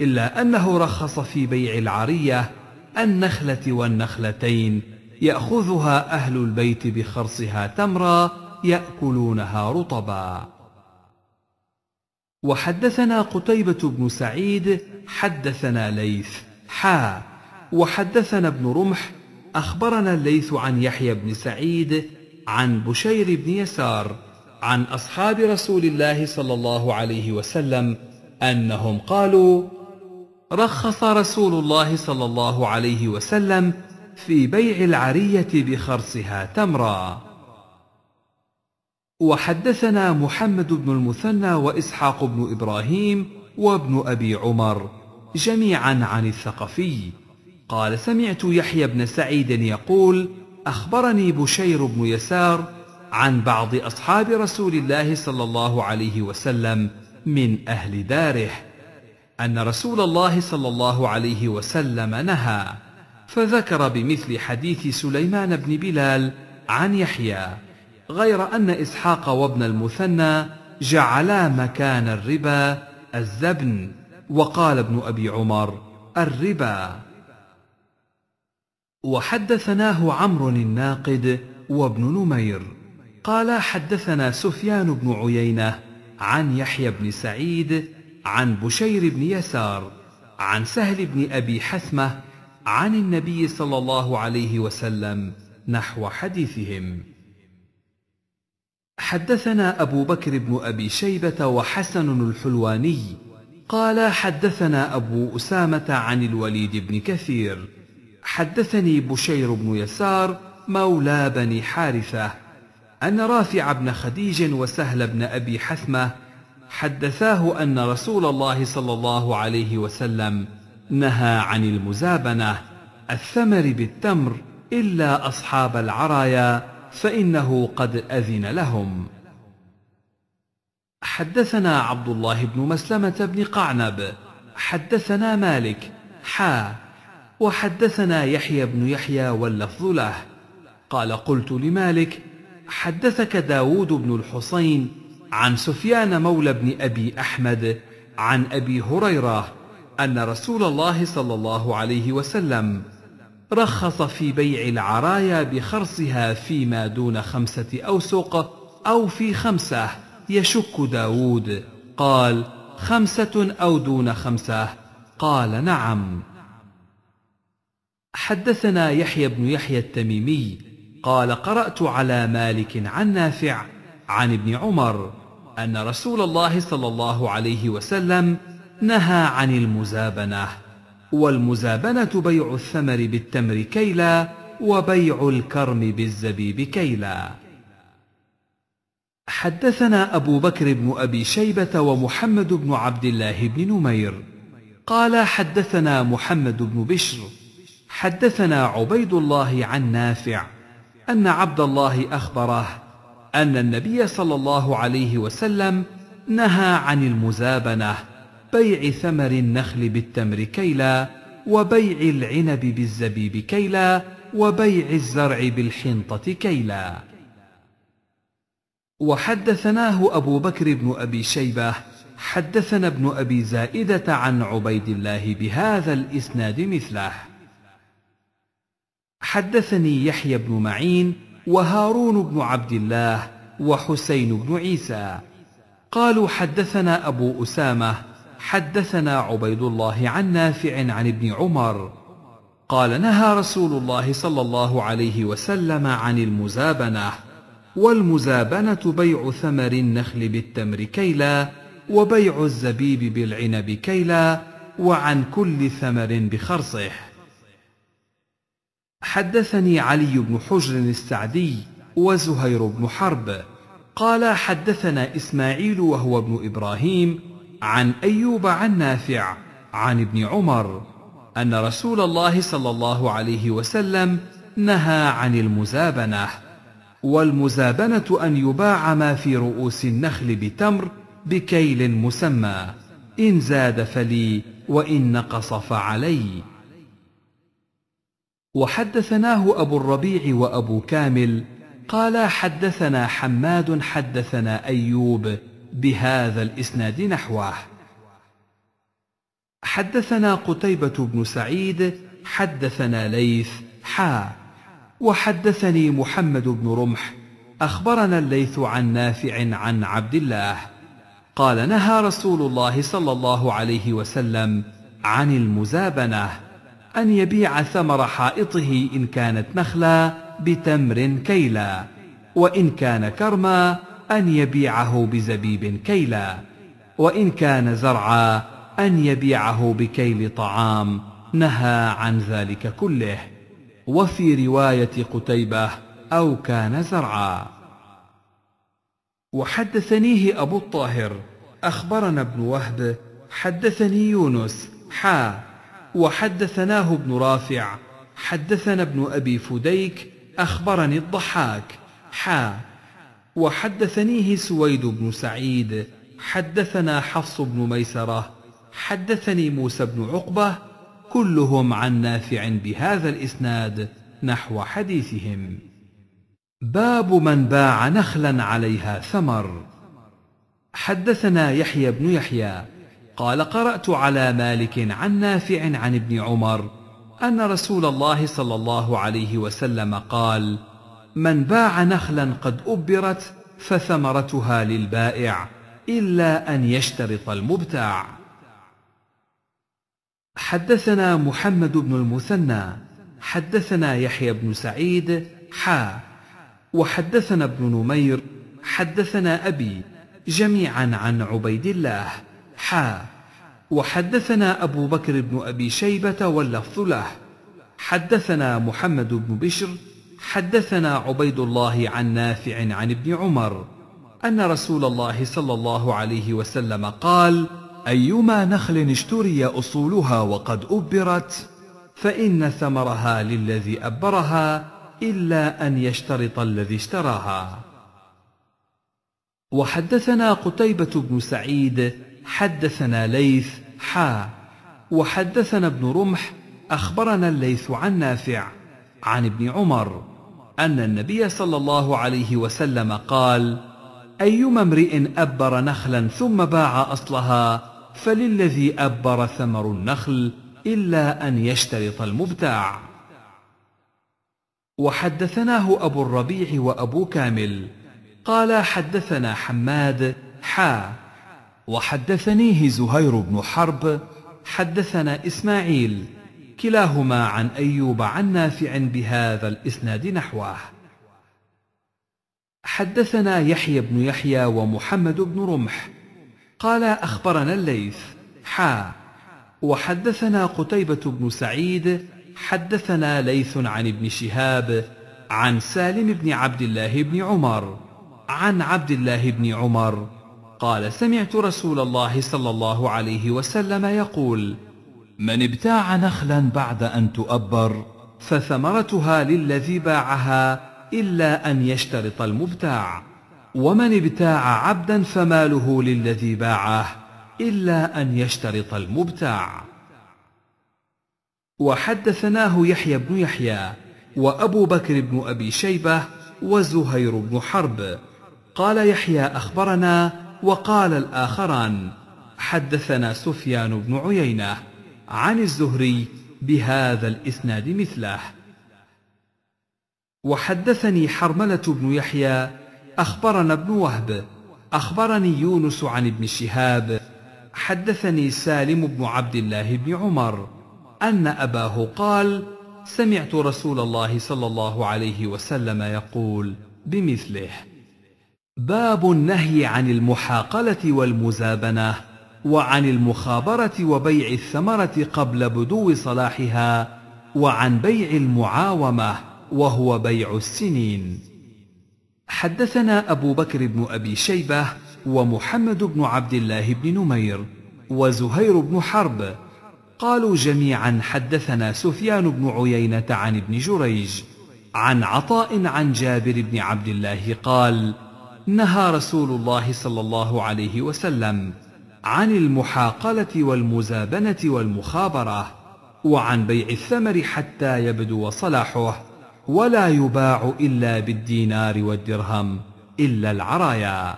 إلا أنه رخص في بيع العرية النخلة والنخلتين يأخذها أهل البيت بخرصها تمرا يأكلونها رطبا وحدثنا قتيبة بن سعيد حدثنا ليث حا وحدثنا ابن رمح أخبرنا الليث عن يحيى بن سعيد عن بشير بن يسار عن أصحاب رسول الله صلى الله عليه وسلم أنهم قالوا رخص رسول الله صلى الله عليه وسلم في بيع العرية بخرصها تمرا وحدثنا محمد بن المثنى وإسحاق بن إبراهيم وابن أبي عمر جميعا عن الثقفي قال سمعت يحيى بن سعيد يقول اخبرني بشير بن يسار عن بعض اصحاب رسول الله صلى الله عليه وسلم من اهل داره ان رسول الله صلى الله عليه وسلم نهى فذكر بمثل حديث سليمان بن بلال عن يحيى غير ان اسحاق وابن المثنى جعلا مكان الربا الزبن وقال ابن ابي عمر الربا وحدثناه عمرو الناقد وابن نمير قال حدثنا سفيان بن عيينه عن يحيى بن سعيد عن بشير بن يسار عن سهل بن ابي حثمه عن النبي صلى الله عليه وسلم نحو حديثهم حدثنا ابو بكر بن ابي شيبه وحسن الحلواني قال حدثنا ابو اسامه عن الوليد بن كثير حدثني بشير بن يسار مولى بني حارثة أن رافع بن خديج وسهل بن أبي حثمة حدثاه أن رسول الله صلى الله عليه وسلم نهى عن المزابنة الثمر بالتمر إلا أصحاب العرايا فإنه قد أذن لهم حدثنا عبد الله بن مسلمة بن قعنب حدثنا مالك حا وحدثنا يحيى بن يحيى واللفظ له قال قلت لمالك حدثك داود بن الحصين عن سفيان مولى بن أبي أحمد عن أبي هريرة أن رسول الله صلى الله عليه وسلم رخص في بيع العرايا بخرصها فيما دون خمسة أوسق أو في خمسة يشك داود قال خمسة أو دون خمسة قال نعم حدثنا يحيى بن يحيى التميمي قال قرأت على مالك عن نافع عن ابن عمر أن رسول الله صلى الله عليه وسلم نهى عن المزابنة والمزابنة بيع الثمر بالتمر كيلا وبيع الكرم بالزبيب كيلا حدثنا أبو بكر بن أبي شيبة ومحمد بن عبد الله بن نمير قال حدثنا محمد بن بشر حدثنا عبيد الله عن نافع ان عبد الله اخبره ان النبي صلى الله عليه وسلم نهى عن المزابنه بيع ثمر النخل بالتمر كيلا وبيع العنب بالزبيب كيلا وبيع الزرع بالحنطه كيلا وحدثناه ابو بكر بن ابي شيبه حدثنا ابن ابي زائده عن عبيد الله بهذا الاسناد مثله حدثني يحيى بن معين وهارون بن عبد الله وحسين بن عيسى قالوا حدثنا ابو اسامه حدثنا عبيد الله عن نافع عن ابن عمر قال نهى رسول الله صلى الله عليه وسلم عن المزابنه والمزابنه بيع ثمر النخل بالتمر كيلا وبيع الزبيب بالعنب كيلا وعن كل ثمر بخرصه حدثني علي بن حجر السعدي وزهير بن حرب قال حدثنا اسماعيل وهو ابن ابراهيم عن ايوب عن نافع عن ابن عمر ان رسول الله صلى الله عليه وسلم نهى عن المزابنه والمزابنه ان يباع ما في رؤوس النخل بتمر بكيل مسمى ان زاد فلي وان نقص فعلي وحدثناه أبو الربيع وأبو كامل قالا حدثنا حماد حدثنا أيوب بهذا الإسناد نحوه حدثنا قتيبة بن سعيد حدثنا ليث حا وحدثني محمد بن رمح أخبرنا الليث عن نافع عن عبد الله قال نهى رسول الله صلى الله عليه وسلم عن المزابنه أن يبيع ثمر حائطه إن كانت نخلا بتمر كيلا وإن كان كرما أن يبيعه بزبيب كيلا وإن كان زرعا أن يبيعه بكيل طعام نهى عن ذلك كله وفي رواية قتيبة أو كان زرعا وحدثنيه أبو الطاهر أخبرنا ابن وهب حدثني يونس حا وحدثناه ابن رافع حدثنا ابن أبي فديك أخبرني الضحاك حا وحدثنيه سويد بن سعيد حدثنا حفص بن ميسرة حدثني موسى بن عقبة كلهم عن نافع بهذا الإسناد نحو حديثهم باب من باع نخلا عليها ثمر حدثنا يحيى بن يحيى قال قرأت على مالك عن نافع عن ابن عمر أن رسول الله صلى الله عليه وسلم قال: من باع نخلا قد أبرت فثمرتها للبائع إلا أن يشترط المبتاع. حدثنا محمد بن المثنى، حدثنا يحيى بن سعيد، حا، وحدثنا ابن نمير، حدثنا أبي، جميعا عن عبيد الله. حا وحدثنا أبو بكر بن أبي شيبة واللفظ له حدثنا محمد بن بشر حدثنا عبيد الله عن نافع عن ابن عمر أن رسول الله صلى الله عليه وسلم قال أيما نخل اشتري أصولها وقد أبرت فإن ثمرها للذي أبرها إلا أن يشترط الذي اشتراها وحدثنا قتيبة بن سعيد حدثنا ليث حا وحدثنا ابن رمح أخبرنا الليث عن نافع عن ابن عمر أن النبي صلى الله عليه وسلم قال أيما امرئ أبر نخلا ثم باع أصلها فللذي أبر ثمر النخل إلا أن يشترط المبتاع وحدثناه أبو الربيع وأبو كامل قال حدثنا حماد حا وحدثنيه زهير بن حرب حدثنا إسماعيل كلاهما عن أيوب عن نافع بهذا الإسناد نحوه حدثنا يحيى بن يحيى ومحمد بن رمح قال أخبرنا الليث حا وحدثنا قتيبة بن سعيد حدثنا ليث عن ابن شهاب عن سالم بن عبد الله بن عمر عن عبد الله بن عمر قال سمعت رسول الله صلى الله عليه وسلم يقول من ابتاع نخلا بعد ان تؤبر فثمرتها للذي باعها الا ان يشترط المبتاع ومن ابتاع عبدا فماله للذي باعه الا ان يشترط المبتاع وحدثناه يحيى بن يحيى وابو بكر بن ابي شيبه وزهير بن حرب قال يحيى اخبرنا وقال الآخران حدثنا سفيان بن عيينة عن الزهري بهذا الإسناد مثله وحدثني حرملة بن يحيى أخبرنا ابن وهب أخبرني يونس عن ابن شهاب حدثني سالم بن عبد الله بن عمر أن أباه قال سمعت رسول الله صلى الله عليه وسلم يقول بمثله باب النهي عن المحاقلة والمزابنة وعن المخابرة وبيع الثمرة قبل بدو صلاحها وعن بيع المعاومة وهو بيع السنين حدثنا أبو بكر بن أبي شيبة ومحمد بن عبد الله بن نمير وزهير بن حرب قالوا جميعا حدثنا سفيان بن عيينة عن ابن جريج عن عطاء عن جابر بن عبد الله قال: نهى رسول الله صلى الله عليه وسلم عن المحاقله والمزابنه والمخابره وعن بيع الثمر حتى يبدو صلاحه ولا يباع الا بالدينار والدرهم الا العرايا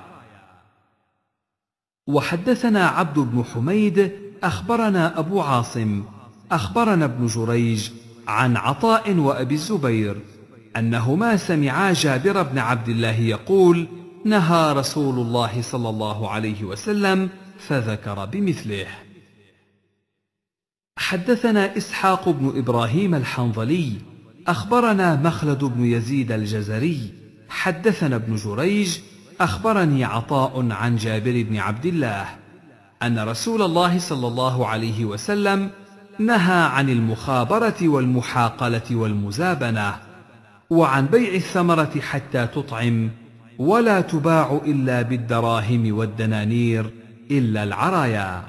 وحدثنا عبد بن حميد اخبرنا ابو عاصم اخبرنا ابن جريج عن عطاء وابي الزبير انهما سمعا جابر بن عبد الله يقول نهى رسول الله صلى الله عليه وسلم فذكر بمثله حدثنا اسحاق بن ابراهيم الحنظلي اخبرنا مخلد بن يزيد الجزري حدثنا ابن جريج اخبرني عطاء عن جابر بن عبد الله ان رسول الله صلى الله عليه وسلم نهى عن المخابره والمحاقله والمزابنه وعن بيع الثمره حتى تطعم ولا تباع الا بالدراهم والدنانير الا العرايا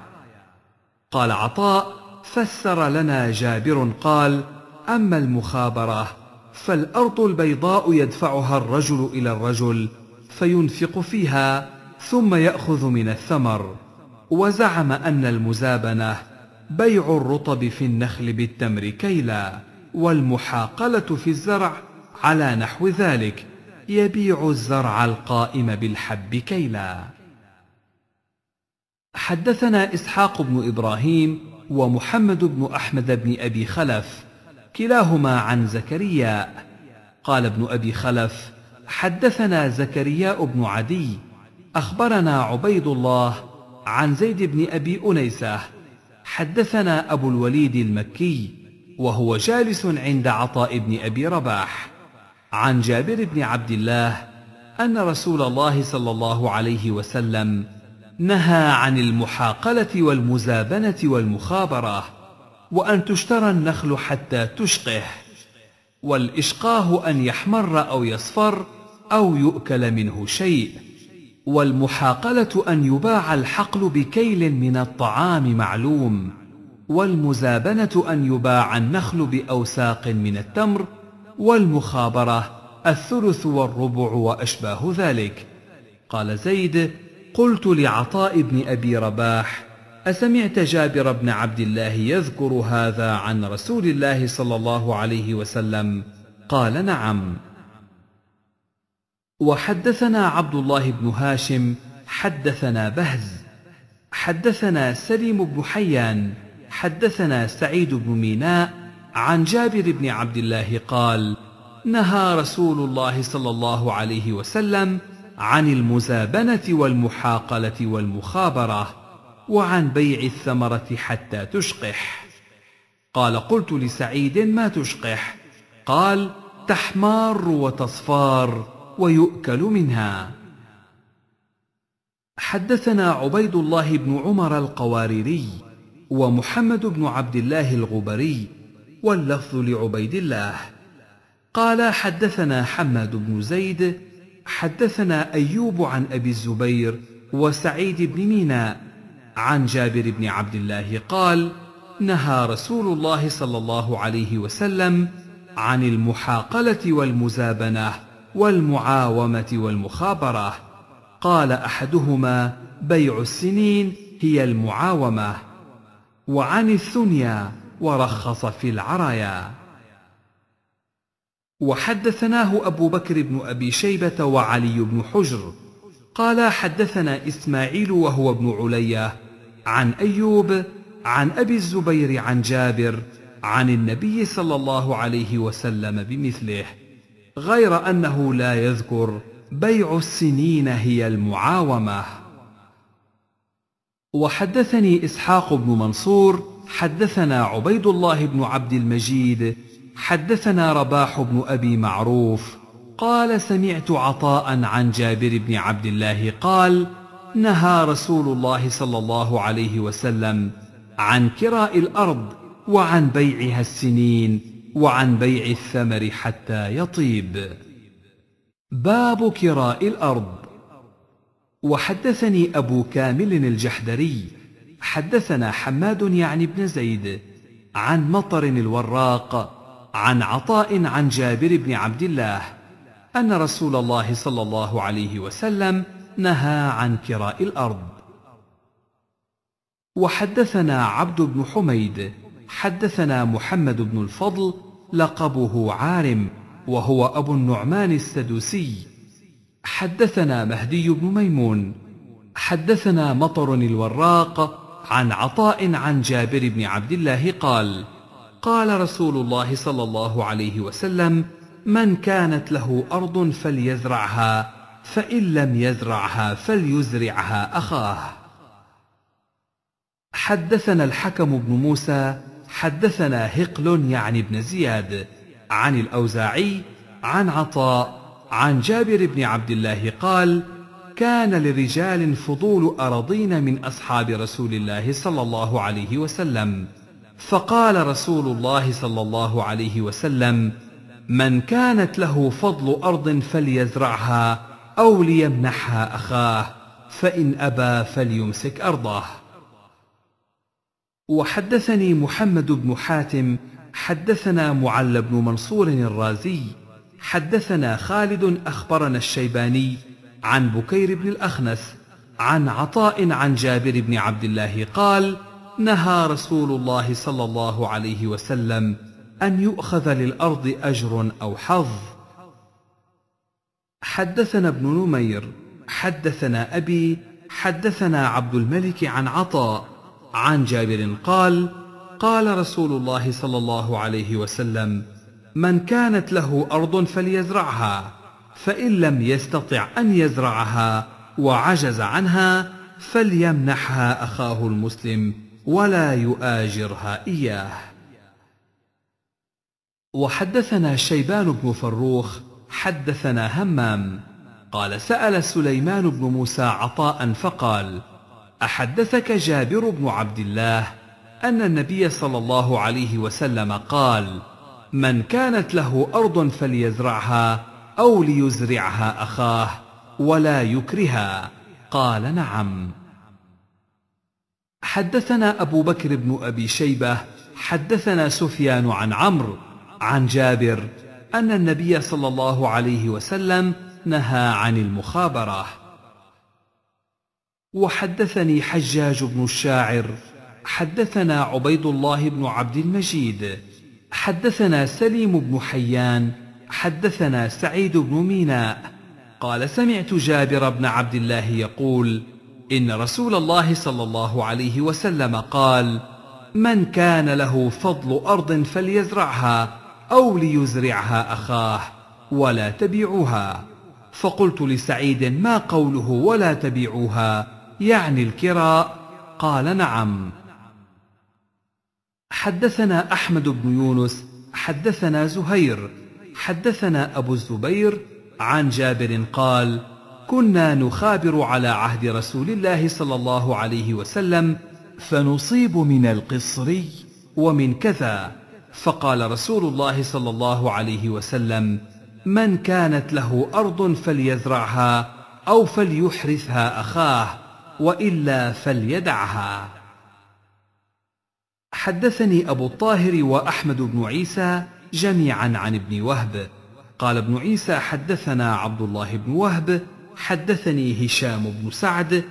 قال عطاء فسر لنا جابر قال اما المخابره فالارض البيضاء يدفعها الرجل الى الرجل فينفق فيها ثم ياخذ من الثمر وزعم ان المزابنه بيع الرطب في النخل بالتمر كيلا والمحاقله في الزرع على نحو ذلك يبيع الزرع القائم بالحب كيلا حدثنا اسحاق بن ابراهيم ومحمد بن احمد بن ابي خلف كلاهما عن زكريا قال ابن ابي خلف حدثنا زكريا بن عدي اخبرنا عبيد الله عن زيد بن ابي انيسه حدثنا ابو الوليد المكي وهو جالس عند عطاء بن ابي رباح عن جابر بن عبد الله أن رسول الله صلى الله عليه وسلم نهى عن المحاقلة والمزابنة والمخابرة وأن تشترى النخل حتى تشقه والإشقاه أن يحمر أو يصفر أو يؤكل منه شيء والمحاقلة أن يباع الحقل بكيل من الطعام معلوم والمزابنة أن يباع النخل بأوساق من التمر والمخابرة الثلث والربع وأشباه ذلك قال زيد قلت لعطاء بن أبي رباح أسمعت جابر بن عبد الله يذكر هذا عن رسول الله صلى الله عليه وسلم قال نعم وحدثنا عبد الله بن هاشم حدثنا بهز حدثنا سليم بن حيان حدثنا سعيد بن ميناء عن جابر بن عبد الله قال نهى رسول الله صلى الله عليه وسلم عن المزابنه والمحاقله والمخابره وعن بيع الثمره حتى تشقح قال قلت لسعيد ما تشقح قال تحمار وتصفار ويؤكل منها حدثنا عبيد الله بن عمر القواريري ومحمد بن عبد الله الغبري واللفظ لعبيد الله قال حدثنا حماد بن زيد حدثنا ايوب عن ابي الزبير وسعيد بن ميناء عن جابر بن عبد الله قال نهى رسول الله صلى الله عليه وسلم عن المحاقله والمزابنه والمعاومه والمخابره قال احدهما بيع السنين هي المعاومه وعن الثنيا ورخص في العرايا وحدثناه أبو بكر بن أبي شيبة وعلي بن حجر قالا حدثنا إسماعيل وهو ابن علية عن أيوب عن أبي الزبير عن جابر عن النبي صلى الله عليه وسلم بمثله غير أنه لا يذكر بيع السنين هي المعاومة وحدثني إسحاق بن منصور حدثنا عبيد الله بن عبد المجيد حدثنا رباح بن ابي معروف قال سمعت عطاء عن جابر بن عبد الله قال نهى رسول الله صلى الله عليه وسلم عن كراء الارض وعن بيعها السنين وعن بيع الثمر حتى يطيب باب كراء الارض وحدثني ابو كامل الجحدري حدثنا حماد يعني بن زيد عن مطر الوراق عن عطاء عن جابر بن عبد الله ان رسول الله صلى الله عليه وسلم نهى عن كراء الارض وحدثنا عبد بن حميد حدثنا محمد بن الفضل لقبه عارم وهو ابو النعمان السدوسي حدثنا مهدي بن ميمون حدثنا مطر الوراق عن عطاء عن جابر بن عبد الله قال قال رسول الله صلى الله عليه وسلم من كانت له ارض فليزرعها فان لم يزرعها فليزرعها اخاه حدثنا الحكم بن موسى حدثنا هقل يعني بن زياد عن الاوزاعي عن عطاء عن جابر بن عبد الله قال كان لرجال فضول أراضين من أصحاب رسول الله صلى الله عليه وسلم فقال رسول الله صلى الله عليه وسلم من كانت له فضل أرض فليزرعها أو ليمنحها أخاه فإن أبى فليمسك أرضه وحدثني محمد بن حاتم حدثنا معل بن منصور الرازي حدثنا خالد أخبرنا الشيباني عن بكير بن الأخنس عن عطاء عن جابر بن عبد الله قال نهى رسول الله صلى الله عليه وسلم أن يؤخذ للأرض أجر أو حظ حدثنا ابن نمير حدثنا أبي حدثنا عبد الملك عن عطاء عن جابر قال قال رسول الله صلى الله عليه وسلم من كانت له أرض فليزرعها فإن لم يستطع أن يزرعها وعجز عنها فليمنحها أخاه المسلم ولا يؤاجرها إياه. وحدثنا شيبان بن فروخ حدثنا همام قال سأل سليمان بن موسى عطاء فقال: أحدثك جابر بن عبد الله أن النبي صلى الله عليه وسلم قال: من كانت له أرض فليزرعها أو ليزرعها أخاه ولا يكرها قال نعم حدثنا أبو بكر بن أبي شيبة حدثنا سفيان عن عمرو عن جابر أن النبي صلى الله عليه وسلم نهى عن المخابرة وحدثني حجاج بن الشاعر حدثنا عبيد الله بن عبد المجيد حدثنا سليم بن حيان حدثنا سعيد بن ميناء قال سمعت جابر بن عبد الله يقول ان رسول الله صلى الله عليه وسلم قال من كان له فضل ارض فليزرعها او ليزرعها اخاه ولا تبيعوها فقلت لسعيد ما قوله ولا تبيعوها يعني الكراء قال نعم حدثنا احمد بن يونس حدثنا زهير حدثنا أبو الزبير عن جابر قال كنا نخابر على عهد رسول الله صلى الله عليه وسلم فنصيب من القصري ومن كذا فقال رسول الله صلى الله عليه وسلم من كانت له ارض فليزرعها او فليحرثها اخاه والا فليدعها حدثني ابو الطاهر واحمد بن عيسى جميعا عن ابن وهب قال ابن عيسى حدثنا عبد الله بن وهب حدثني هشام بن سعد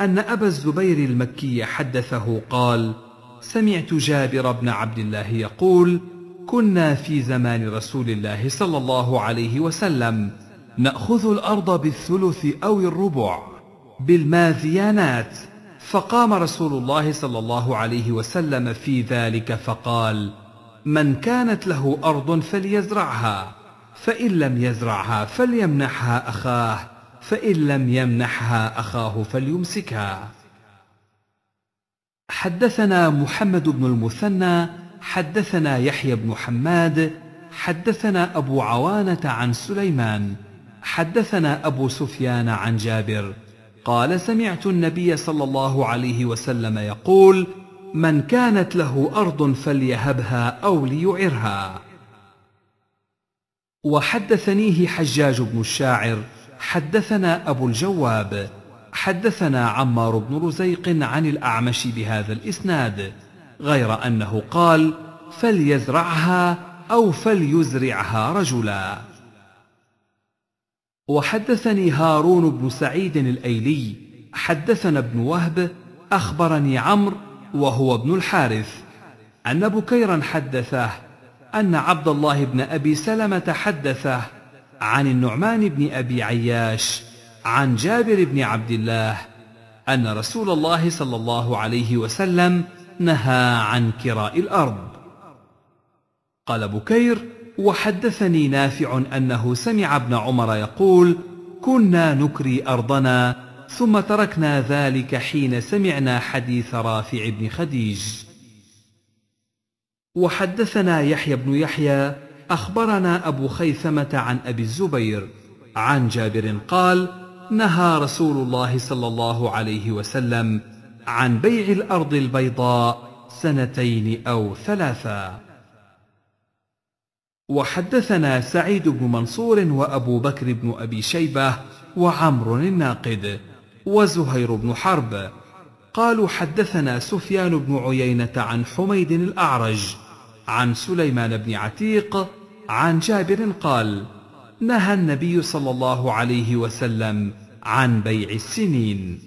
ان ابا الزبير المكي حدثه قال سمعت جابر بن عبد الله يقول كنا في زمان رسول الله صلى الله عليه وسلم ناخذ الارض بالثلث او الربع بالماذيانات فقام رسول الله صلى الله عليه وسلم في ذلك فقال من كانت له أرض فليزرعها فإن لم يزرعها فليمنحها أخاه فإن لم يمنحها أخاه فليمسكها حدثنا محمد بن المثنى حدثنا يحيى بن حماد حدثنا أبو عوانة عن سليمان حدثنا أبو سفيان عن جابر قال سمعت النبي صلى الله عليه وسلم يقول من كانت له ارض فليهبها او ليعرها وحدثنيه حجاج بن الشاعر حدثنا ابو الجواب حدثنا عمار بن رزيق عن الاعمش بهذا الاسناد غير انه قال فليزرعها او فليزرعها رجلا وحدثني هارون بن سعيد الايلي حدثنا ابن وهب اخبرني عمرو وهو ابن الحارث أن بكيرا حدثه أن عبد الله بن أبي سلمة حدثه عن النعمان بن أبي عياش عن جابر بن عبد الله أن رسول الله صلى الله عليه وسلم نهى عن كراء الأرض قال بكير وحدثني نافع أنه سمع ابن عمر يقول كنا نكري أرضنا ثم تركنا ذلك حين سمعنا حديث رافع بن خديج وحدثنا يحيى بن يحيى اخبرنا ابو خيثمه عن ابي الزبير عن جابر قال نهى رسول الله صلى الله عليه وسلم عن بيع الارض البيضاء سنتين او ثلاثا وحدثنا سعيد بن منصور وابو بكر بن ابي شيبه وعمر الناقد وزهير بن حرب قالوا حدثنا سفيان بن عيينة عن حميد الأعرج عن سليمان بن عتيق عن جابر قال نهى النبي صلى الله عليه وسلم عن بيع السنين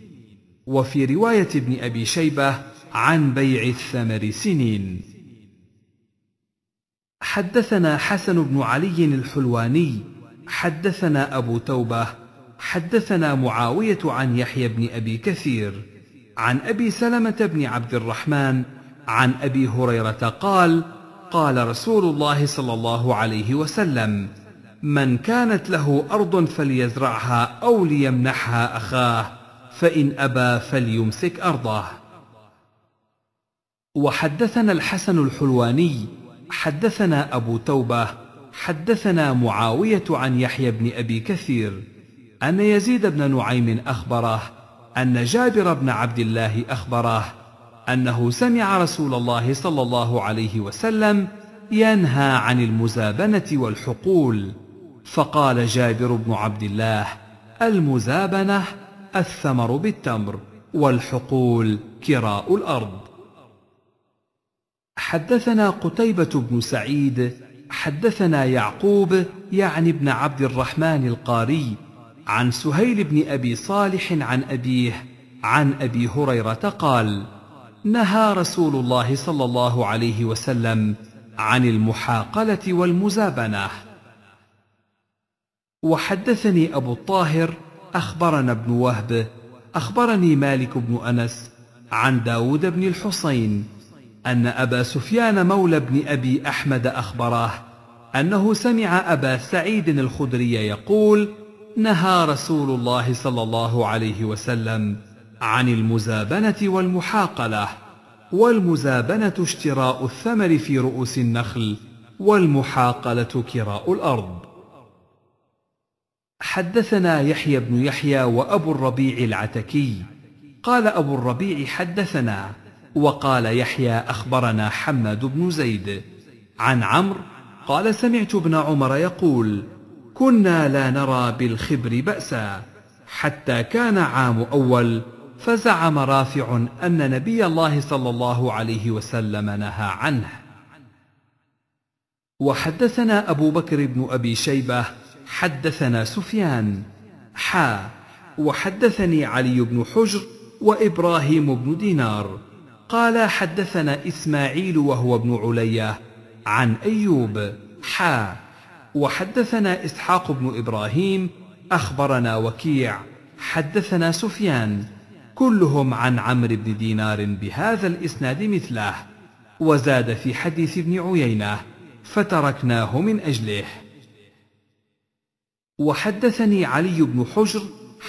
وفي رواية ابن أبي شيبة عن بيع الثمر سنين حدثنا حسن بن علي الحلواني حدثنا أبو توبة حدثنا معاوية عن يحيى بن أبي كثير عن أبي سلمة بن عبد الرحمن عن أبي هريرة قال قال رسول الله صلى الله عليه وسلم من كانت له أرض فليزرعها أو ليمنحها أخاه فإن أبى فليمسك أرضه وحدثنا الحسن الحلواني حدثنا أبو توبة حدثنا معاوية عن يحيى بن أبي كثير أن يزيد بن نعيم أخبره أن جابر بن عبد الله أخبره أنه سمع رسول الله صلى الله عليه وسلم ينهى عن المزابنة والحقول فقال جابر بن عبد الله المزابنة الثمر بالتمر والحقول كراء الأرض حدثنا قتيبة بن سعيد حدثنا يعقوب يعني بن عبد الرحمن القاري عن سهيل بن ابي صالح عن ابيه عن ابي هريره قال نهى رسول الله صلى الله عليه وسلم عن المحاقله والمزابنه وحدثني ابو الطاهر اخبرنا ابن وهب اخبرني مالك بن انس عن داود بن الحسين ان ابا سفيان مولى بن ابي احمد اخبره انه سمع ابا سعيد الخدري يقول نهى رسول الله صلى الله عليه وسلم عن المزابنة والمحاقلة والمزابنة اشتراء الثمر في رؤوس النخل والمحاقلة كراء الأرض حدثنا يحيى بن يحيى وأبو الربيع العتكي قال أبو الربيع حدثنا وقال يحيى أخبرنا حماد بن زيد عن عمرو قال سمعت ابن عمر يقول كنا لا نرى بالخبر بأسا حتى كان عام أول فزعم رافع أن نبي الله صلى الله عليه وسلم نهى عنه وحدثنا أبو بكر بن أبي شيبة حدثنا سفيان حا وحدثني علي بن حجر وإبراهيم بن دينار قال حدثنا إسماعيل وهو ابن علية عن أيوب حا وحدثنا إسحاق بن إبراهيم أخبرنا وكيع حدثنا سفيان كلهم عن عمرو بن دينار بهذا الإسناد مثله وزاد في حديث ابن عيينة فتركناه من أجله وحدثني علي بن حجر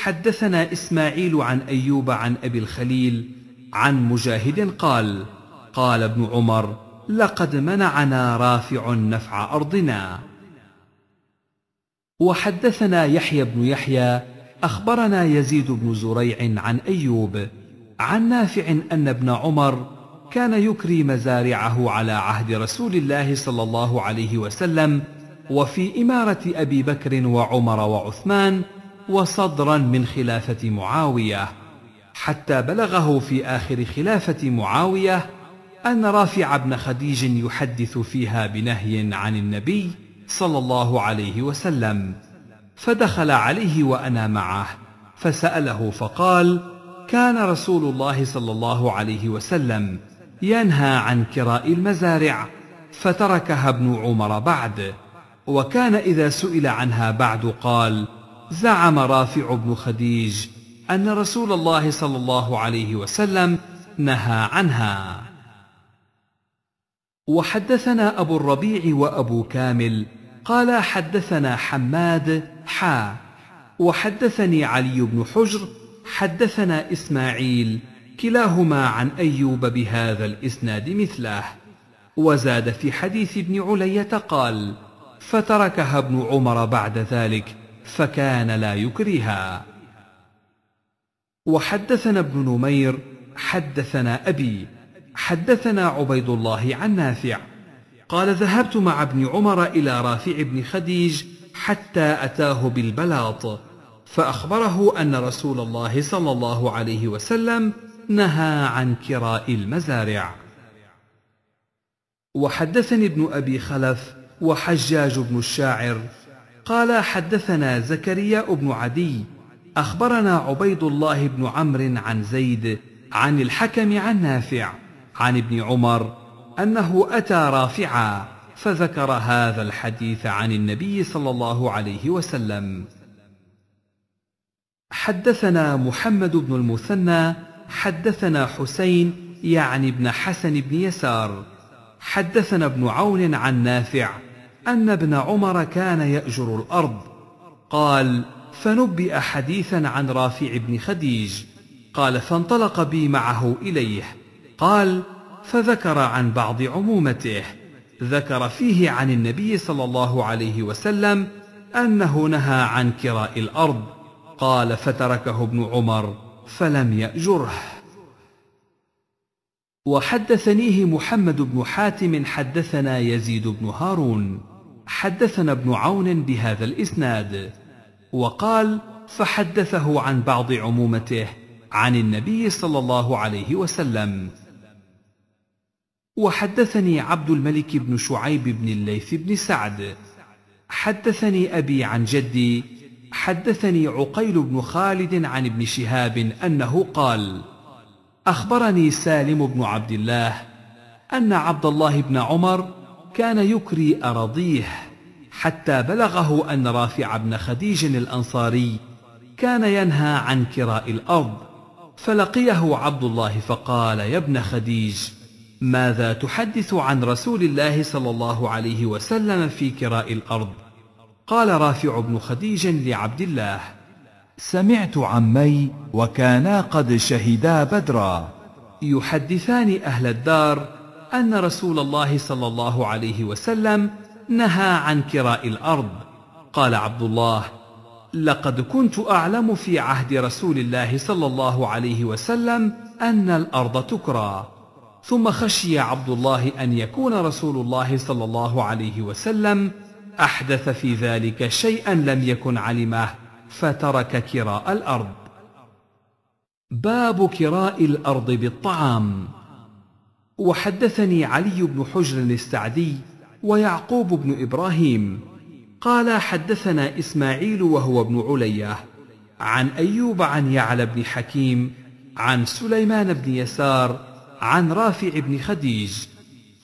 حدثنا إسماعيل عن أيوب عن أبي الخليل عن مجاهد قال قال ابن عمر لقد منعنا رافع نفع أرضنا وحدثنا يحيى بن يحيى اخبرنا يزيد بن زريع عن ايوب عن نافع ان ابن عمر كان يكري مزارعه على عهد رسول الله صلى الله عليه وسلم وفي اماره ابي بكر وعمر وعثمان وصدرا من خلافه معاويه حتى بلغه في اخر خلافه معاويه ان رافع بن خديج يحدث فيها بنهي عن النبي صلى الله عليه وسلم فدخل عليه وانا معه فساله فقال كان رسول الله صلى الله عليه وسلم ينهى عن كراء المزارع فتركها ابن عمر بعد وكان اذا سئل عنها بعد قال زعم رافع بن خديج ان رسول الله صلى الله عليه وسلم نهى عنها وحدثنا ابو الربيع وابو كامل قال حدثنا حماد حا وحدثني علي بن حجر حدثنا اسماعيل كلاهما عن ايوب بهذا الاسناد مثله وزاد في حديث ابن علية قال فتركها ابن عمر بعد ذلك فكان لا يكرها وحدثنا ابن نمير حدثنا ابي حدثنا عبيد الله عن نافع قال ذهبت مع ابن عمر إلى رافع بن خديج حتى أتاه بالبلاط فأخبره أن رسول الله صلى الله عليه وسلم نهى عن كراء المزارع وحدثني ابن أبي خلف وحجاج بن الشاعر قال حدثنا زكريا بن عدي أخبرنا عبيد الله بن عمرو عن زيد عن الحكم عن نافع عن ابن عمر أنه أتى رافعا فذكر هذا الحديث عن النبي صلى الله عليه وسلم حدثنا محمد بن المثنى حدثنا حسين يعني ابن حسن بن يسار حدثنا ابن عون عن نافع ان ابن عمر كان ياجر الارض قال فنبئ حديثا عن رافع بن خديج قال فانطلق بي معه اليه قال فذكر عن بعض عمومته ذكر فيه عن النبي صلى الله عليه وسلم انه نهى عن كراء الارض قال فتركه ابن عمر فلم ياجره وحدثنيه محمد بن حاتم حدثنا يزيد بن هارون حدثنا ابن عون بهذا الاسناد وقال فحدثه عن بعض عمومته عن النبي صلى الله عليه وسلم وحدثني عبد الملك بن شعيب بن الليث بن سعد حدثني أبي عن جدي حدثني عقيل بن خالد عن ابن شهاب أنه قال أخبرني سالم بن عبد الله أن عبد الله بن عمر كان يكري أراضيه حتى بلغه أن رافع بن خديج الأنصاري كان ينهى عن كراء الأرض فلقيه عبد الله فقال يا ابن خديج ماذا تحدث عن رسول الله صلى الله عليه وسلم في كراء الارض قال رافع بن خديج لعبد الله سمعت عمي وكانا قد شهدا بدرا يحدثان اهل الدار ان رسول الله صلى الله عليه وسلم نهى عن كراء الارض قال عبد الله لقد كنت اعلم في عهد رسول الله صلى الله عليه وسلم ان الارض تكرى ثم خشي عبد الله ان يكون رسول الله صلى الله عليه وسلم احدث في ذلك شيئا لم يكن علمه فترك كراء الارض باب كراء الارض بالطعام وحدثني علي بن حجر السعدي ويعقوب بن ابراهيم قال حدثنا اسماعيل وهو ابن عليه عن ايوب عن يعلى بن حكيم عن سليمان بن يسار عن رافع بن خديج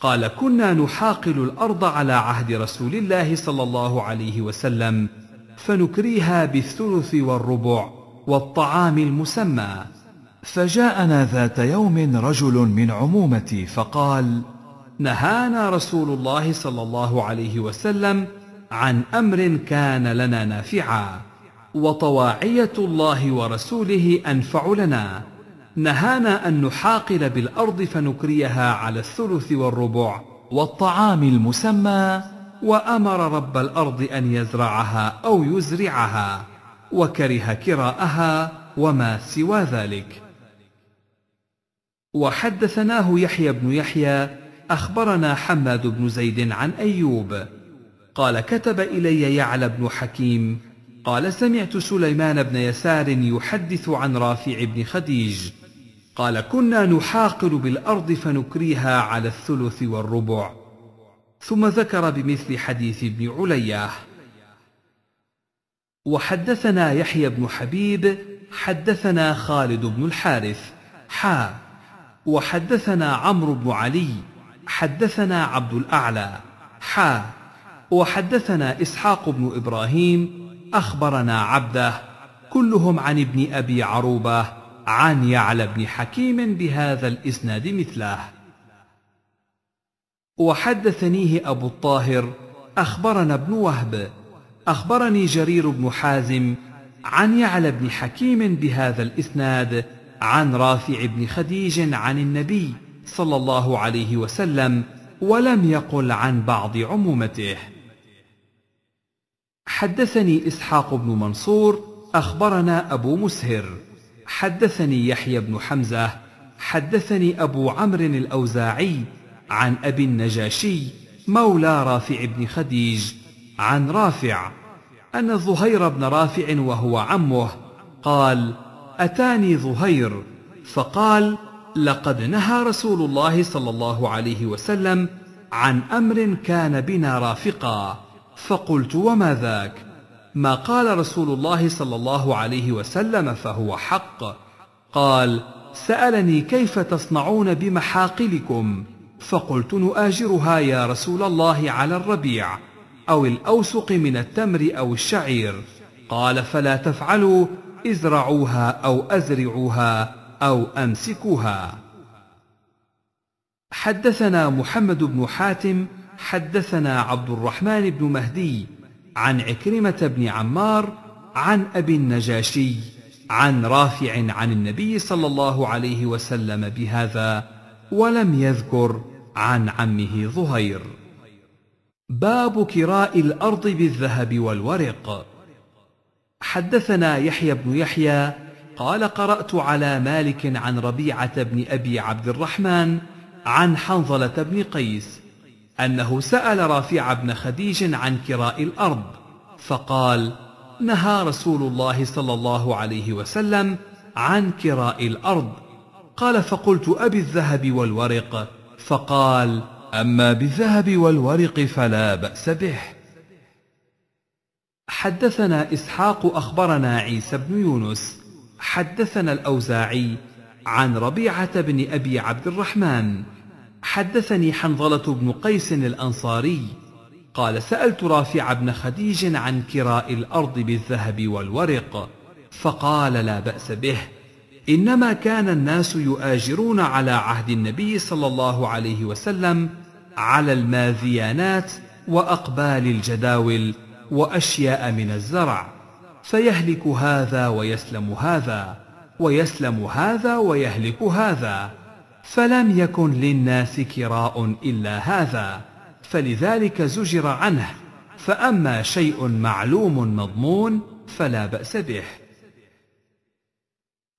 قال كنا نحاقل الارض على عهد رسول الله صلى الله عليه وسلم فنكريها بالثلث والربع والطعام المسمى فجاءنا ذات يوم رجل من عمومتي فقال نهانا رسول الله صلى الله عليه وسلم عن امر كان لنا نافعا وطواعيه الله ورسوله انفع لنا نهانا أن نحاقل بالأرض فنكريها على الثلث والربع والطعام المسمى وأمر رب الأرض أن يزرعها أو يزرعها وكره كراءها وما سوى ذلك وحدثناه يحيى بن يحيى أخبرنا حماد بن زيد عن أيوب قال كتب إلي يعلى بن حكيم قال سمعت سليمان بن يسار يحدث عن رافع بن خديج قال كنا نحاقر بالارض فنكريها على الثلث والربع ثم ذكر بمثل حديث ابن علياه وحدثنا يحيى بن حبيب حدثنا خالد بن الحارث حا وحدثنا عمرو بن علي حدثنا عبد الاعلى حا وحدثنا اسحاق بن ابراهيم اخبرنا عبده كلهم عن ابن ابي عروبه عن يعلى بن حكيم بهذا الإسناد مثله وحدثنيه أبو الطاهر أخبرنا ابن وهب أخبرني جرير بن حازم عن يعلى بن حكيم بهذا الإسناد عن رافع بن خديج عن النبي صلى الله عليه وسلم ولم يقل عن بعض عمومته حدثني إسحاق بن منصور أخبرنا أبو مسهر حدثني يحيى بن حمزة حدثني أبو عمرو الأوزاعي عن أبي النجاشي مولى رافع بن خديج عن رافع أن ظهير بن رافع وهو عمه قال أتاني ظهير فقال لقد نهى رسول الله صلى الله عليه وسلم عن أمر كان بنا رافقا فقلت وما ذاك ما قال رسول الله صلى الله عليه وسلم فهو حق قال سالني كيف تصنعون بمحاقلكم فقلت نؤاجرها يا رسول الله على الربيع او الاوسق من التمر او الشعير قال فلا تفعلوا ازرعوها او ازرعوها او امسكوها حدثنا محمد بن حاتم حدثنا عبد الرحمن بن مهدي عن عكرمة بن عمار عن أبي النجاشي عن رافع عن النبي صلى الله عليه وسلم بهذا ولم يذكر عن عمه ظهير باب كراء الأرض بالذهب والورق حدثنا يحيى بن يحيى قال قرأت على مالك عن ربيعة بن أبي عبد الرحمن عن حنظلة بن قيس أنه سأل رافع بن خديج عن كراء الأرض فقال نهى رسول الله صلى الله عليه وسلم عن كراء الأرض قال فقلت أبي الذهب والورق فقال أما بالذهب والورق فلا بأس به حدثنا إسحاق أخبرنا عيسى بن يونس حدثنا الأوزاعي عن ربيعة بن أبي عبد الرحمن حدثني حنظلة بن قيس الأنصاري قال سألت رافع بن خديج عن كراء الأرض بالذهب والورق فقال لا بأس به إنما كان الناس يؤاجرون على عهد النبي صلى الله عليه وسلم على الماذيانات وأقبال الجداول وأشياء من الزرع فيهلك هذا ويسلم هذا ويسلم هذا ويهلك هذا فلم يكن للناس كراء إلا هذا فلذلك زجر عنه فأما شيء معلوم مضمون فلا بأس به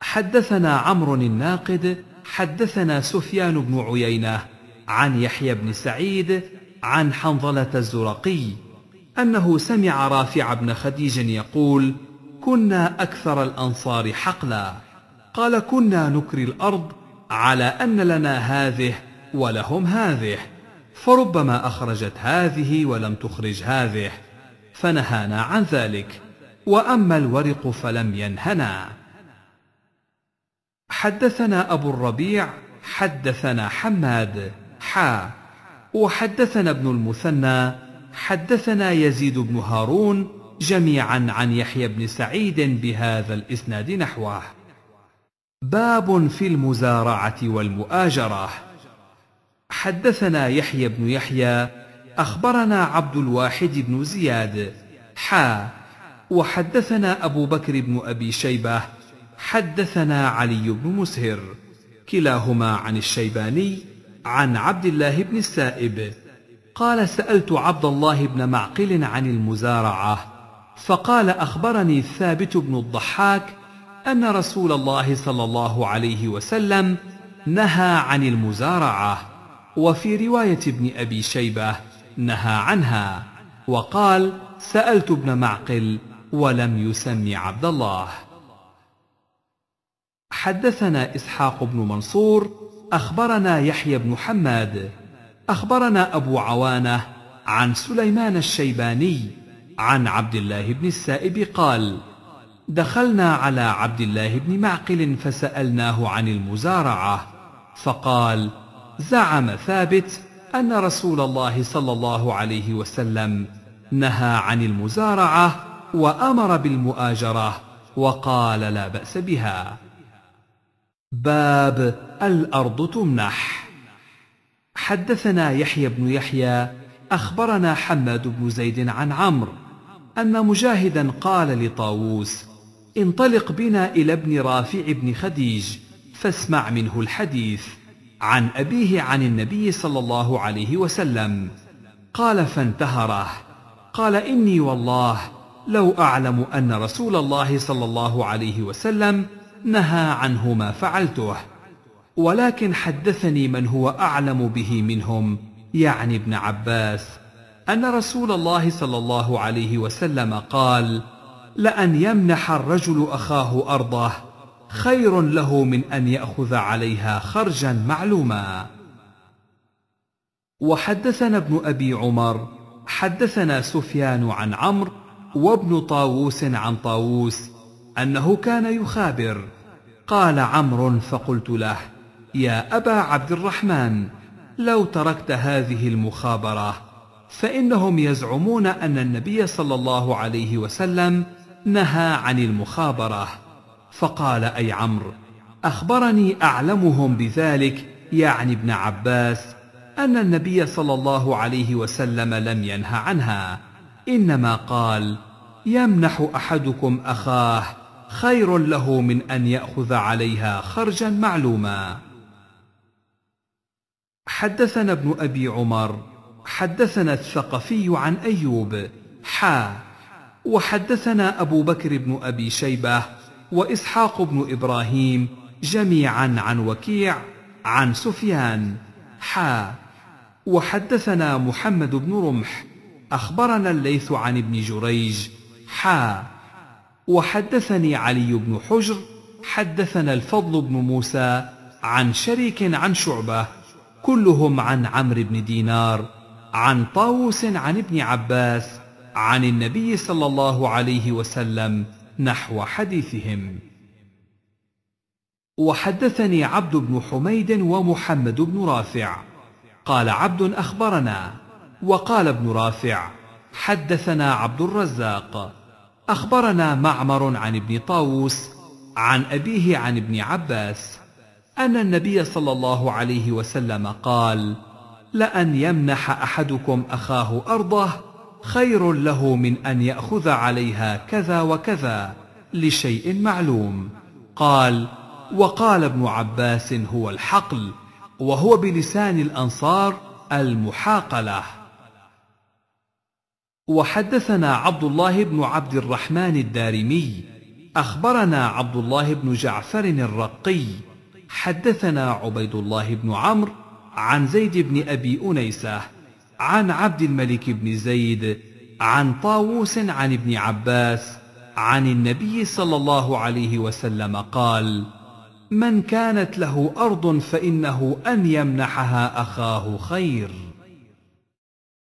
حدثنا عمرو الناقد حدثنا سفيان بن عيينة عن يحيى بن سعيد عن حنظلة الزرقي أنه سمع رافع بن خديج يقول كنا أكثر الأنصار حقلا قال كنا نكري الأرض على أن لنا هذه ولهم هذه فربما أخرجت هذه ولم تخرج هذه فنهانا عن ذلك وأما الورق فلم ينهنا حدثنا أبو الربيع حدثنا حماد حا وحدثنا ابن المثنى حدثنا يزيد بن هارون جميعا عن يحيى بن سعيد بهذا الاسناد نحوه باب في المزارعة والمؤاجرة حدثنا يحيى بن يحيى أخبرنا عبد الواحد بن زياد حا وحدثنا أبو بكر بن أبي شيبة حدثنا علي بن مسهر كلاهما عن الشيباني عن عبد الله بن السائب قال سألت عبد الله بن معقل عن المزارعة فقال أخبرني ثابت بن الضحاك ان رسول الله صلى الله عليه وسلم نهى عن المزارعه وفي روايه ابن ابي شيبه نهى عنها وقال سالت ابن معقل ولم يسم عبد الله حدثنا اسحاق بن منصور اخبرنا يحيى بن حماد اخبرنا ابو عوانه عن سليمان الشيباني عن عبد الله بن السائب قال دخلنا على عبد الله بن معقل فسألناه عن المزارعة فقال زعم ثابت أن رسول الله صلى الله عليه وسلم نهى عن المزارعة وأمر بالمؤاجرة وقال لا بأس بها باب الأرض تمنح حدثنا يحيى بن يحيى أخبرنا حماد بن زيد عن عمرو أن مجاهدا قال لطاووس انطلق بنا إلى ابن رافع بن خديج فاسمع منه الحديث عن أبيه عن النبي صلى الله عليه وسلم قال فانتهره قال إني والله لو أعلم أن رسول الله صلى الله عليه وسلم نهى عنه ما فعلته ولكن حدثني من هو أعلم به منهم يعني ابن عباس أن رسول الله صلى الله عليه وسلم قال: لأن يمنح الرجل أخاه أرضه خير له من أن يأخذ عليها خرجا معلوما وحدثنا ابن أبي عمر حدثنا سفيان عن عمرو وابن طاووس عن طاووس أنه كان يخابر قال عمرو فقلت له يا أبا عبد الرحمن لو تركت هذه المخابرة فإنهم يزعمون أن النبي صلى الله عليه وسلم نهى عن المخابرة فقال أي عمرو أخبرني أعلمهم بذلك يعني ابن عباس أن النبي صلى الله عليه وسلم لم ينه عنها إنما قال يمنح أحدكم أخاه خير له من أن يأخذ عليها خرجا معلوما حدثنا ابن أبي عمر حدثنا الثقفي عن أيوب حا وحدثنا أبو بكر بن أبي شيبة وإسحاق بن إبراهيم جميعا عن وكيع عن سفيان حا وحدثنا محمد بن رمح أخبرنا الليث عن ابن جريج حا وحدثني علي بن حجر حدثنا الفضل بن موسى عن شريك عن شعبة كلهم عن عمرو بن دينار عن طاووس عن ابن عباس عن النبي صلى الله عليه وسلم نحو حديثهم وحدثني عبد بن حميد ومحمد بن رافع قال عبد اخبرنا وقال ابن رافع حدثنا عبد الرزاق اخبرنا معمر عن ابن طاووس عن ابيه عن ابن عباس ان النبي صلى الله عليه وسلم قال لان يمنح احدكم اخاه ارضه خير له من أن يأخذ عليها كذا وكذا لشيء معلوم قال وقال ابن عباس هو الحقل وهو بلسان الأنصار المحاقلة وحدثنا عبد الله بن عبد الرحمن الدارمي أخبرنا عبد الله بن جعفر الرقي حدثنا عبيد الله بن عمرو عن زيد بن أبي أنيسه عن عبد الملك بن زيد عن طاووس عن ابن عباس عن النبي صلى الله عليه وسلم قال من كانت له ارض فانه ان يمنحها اخاه خير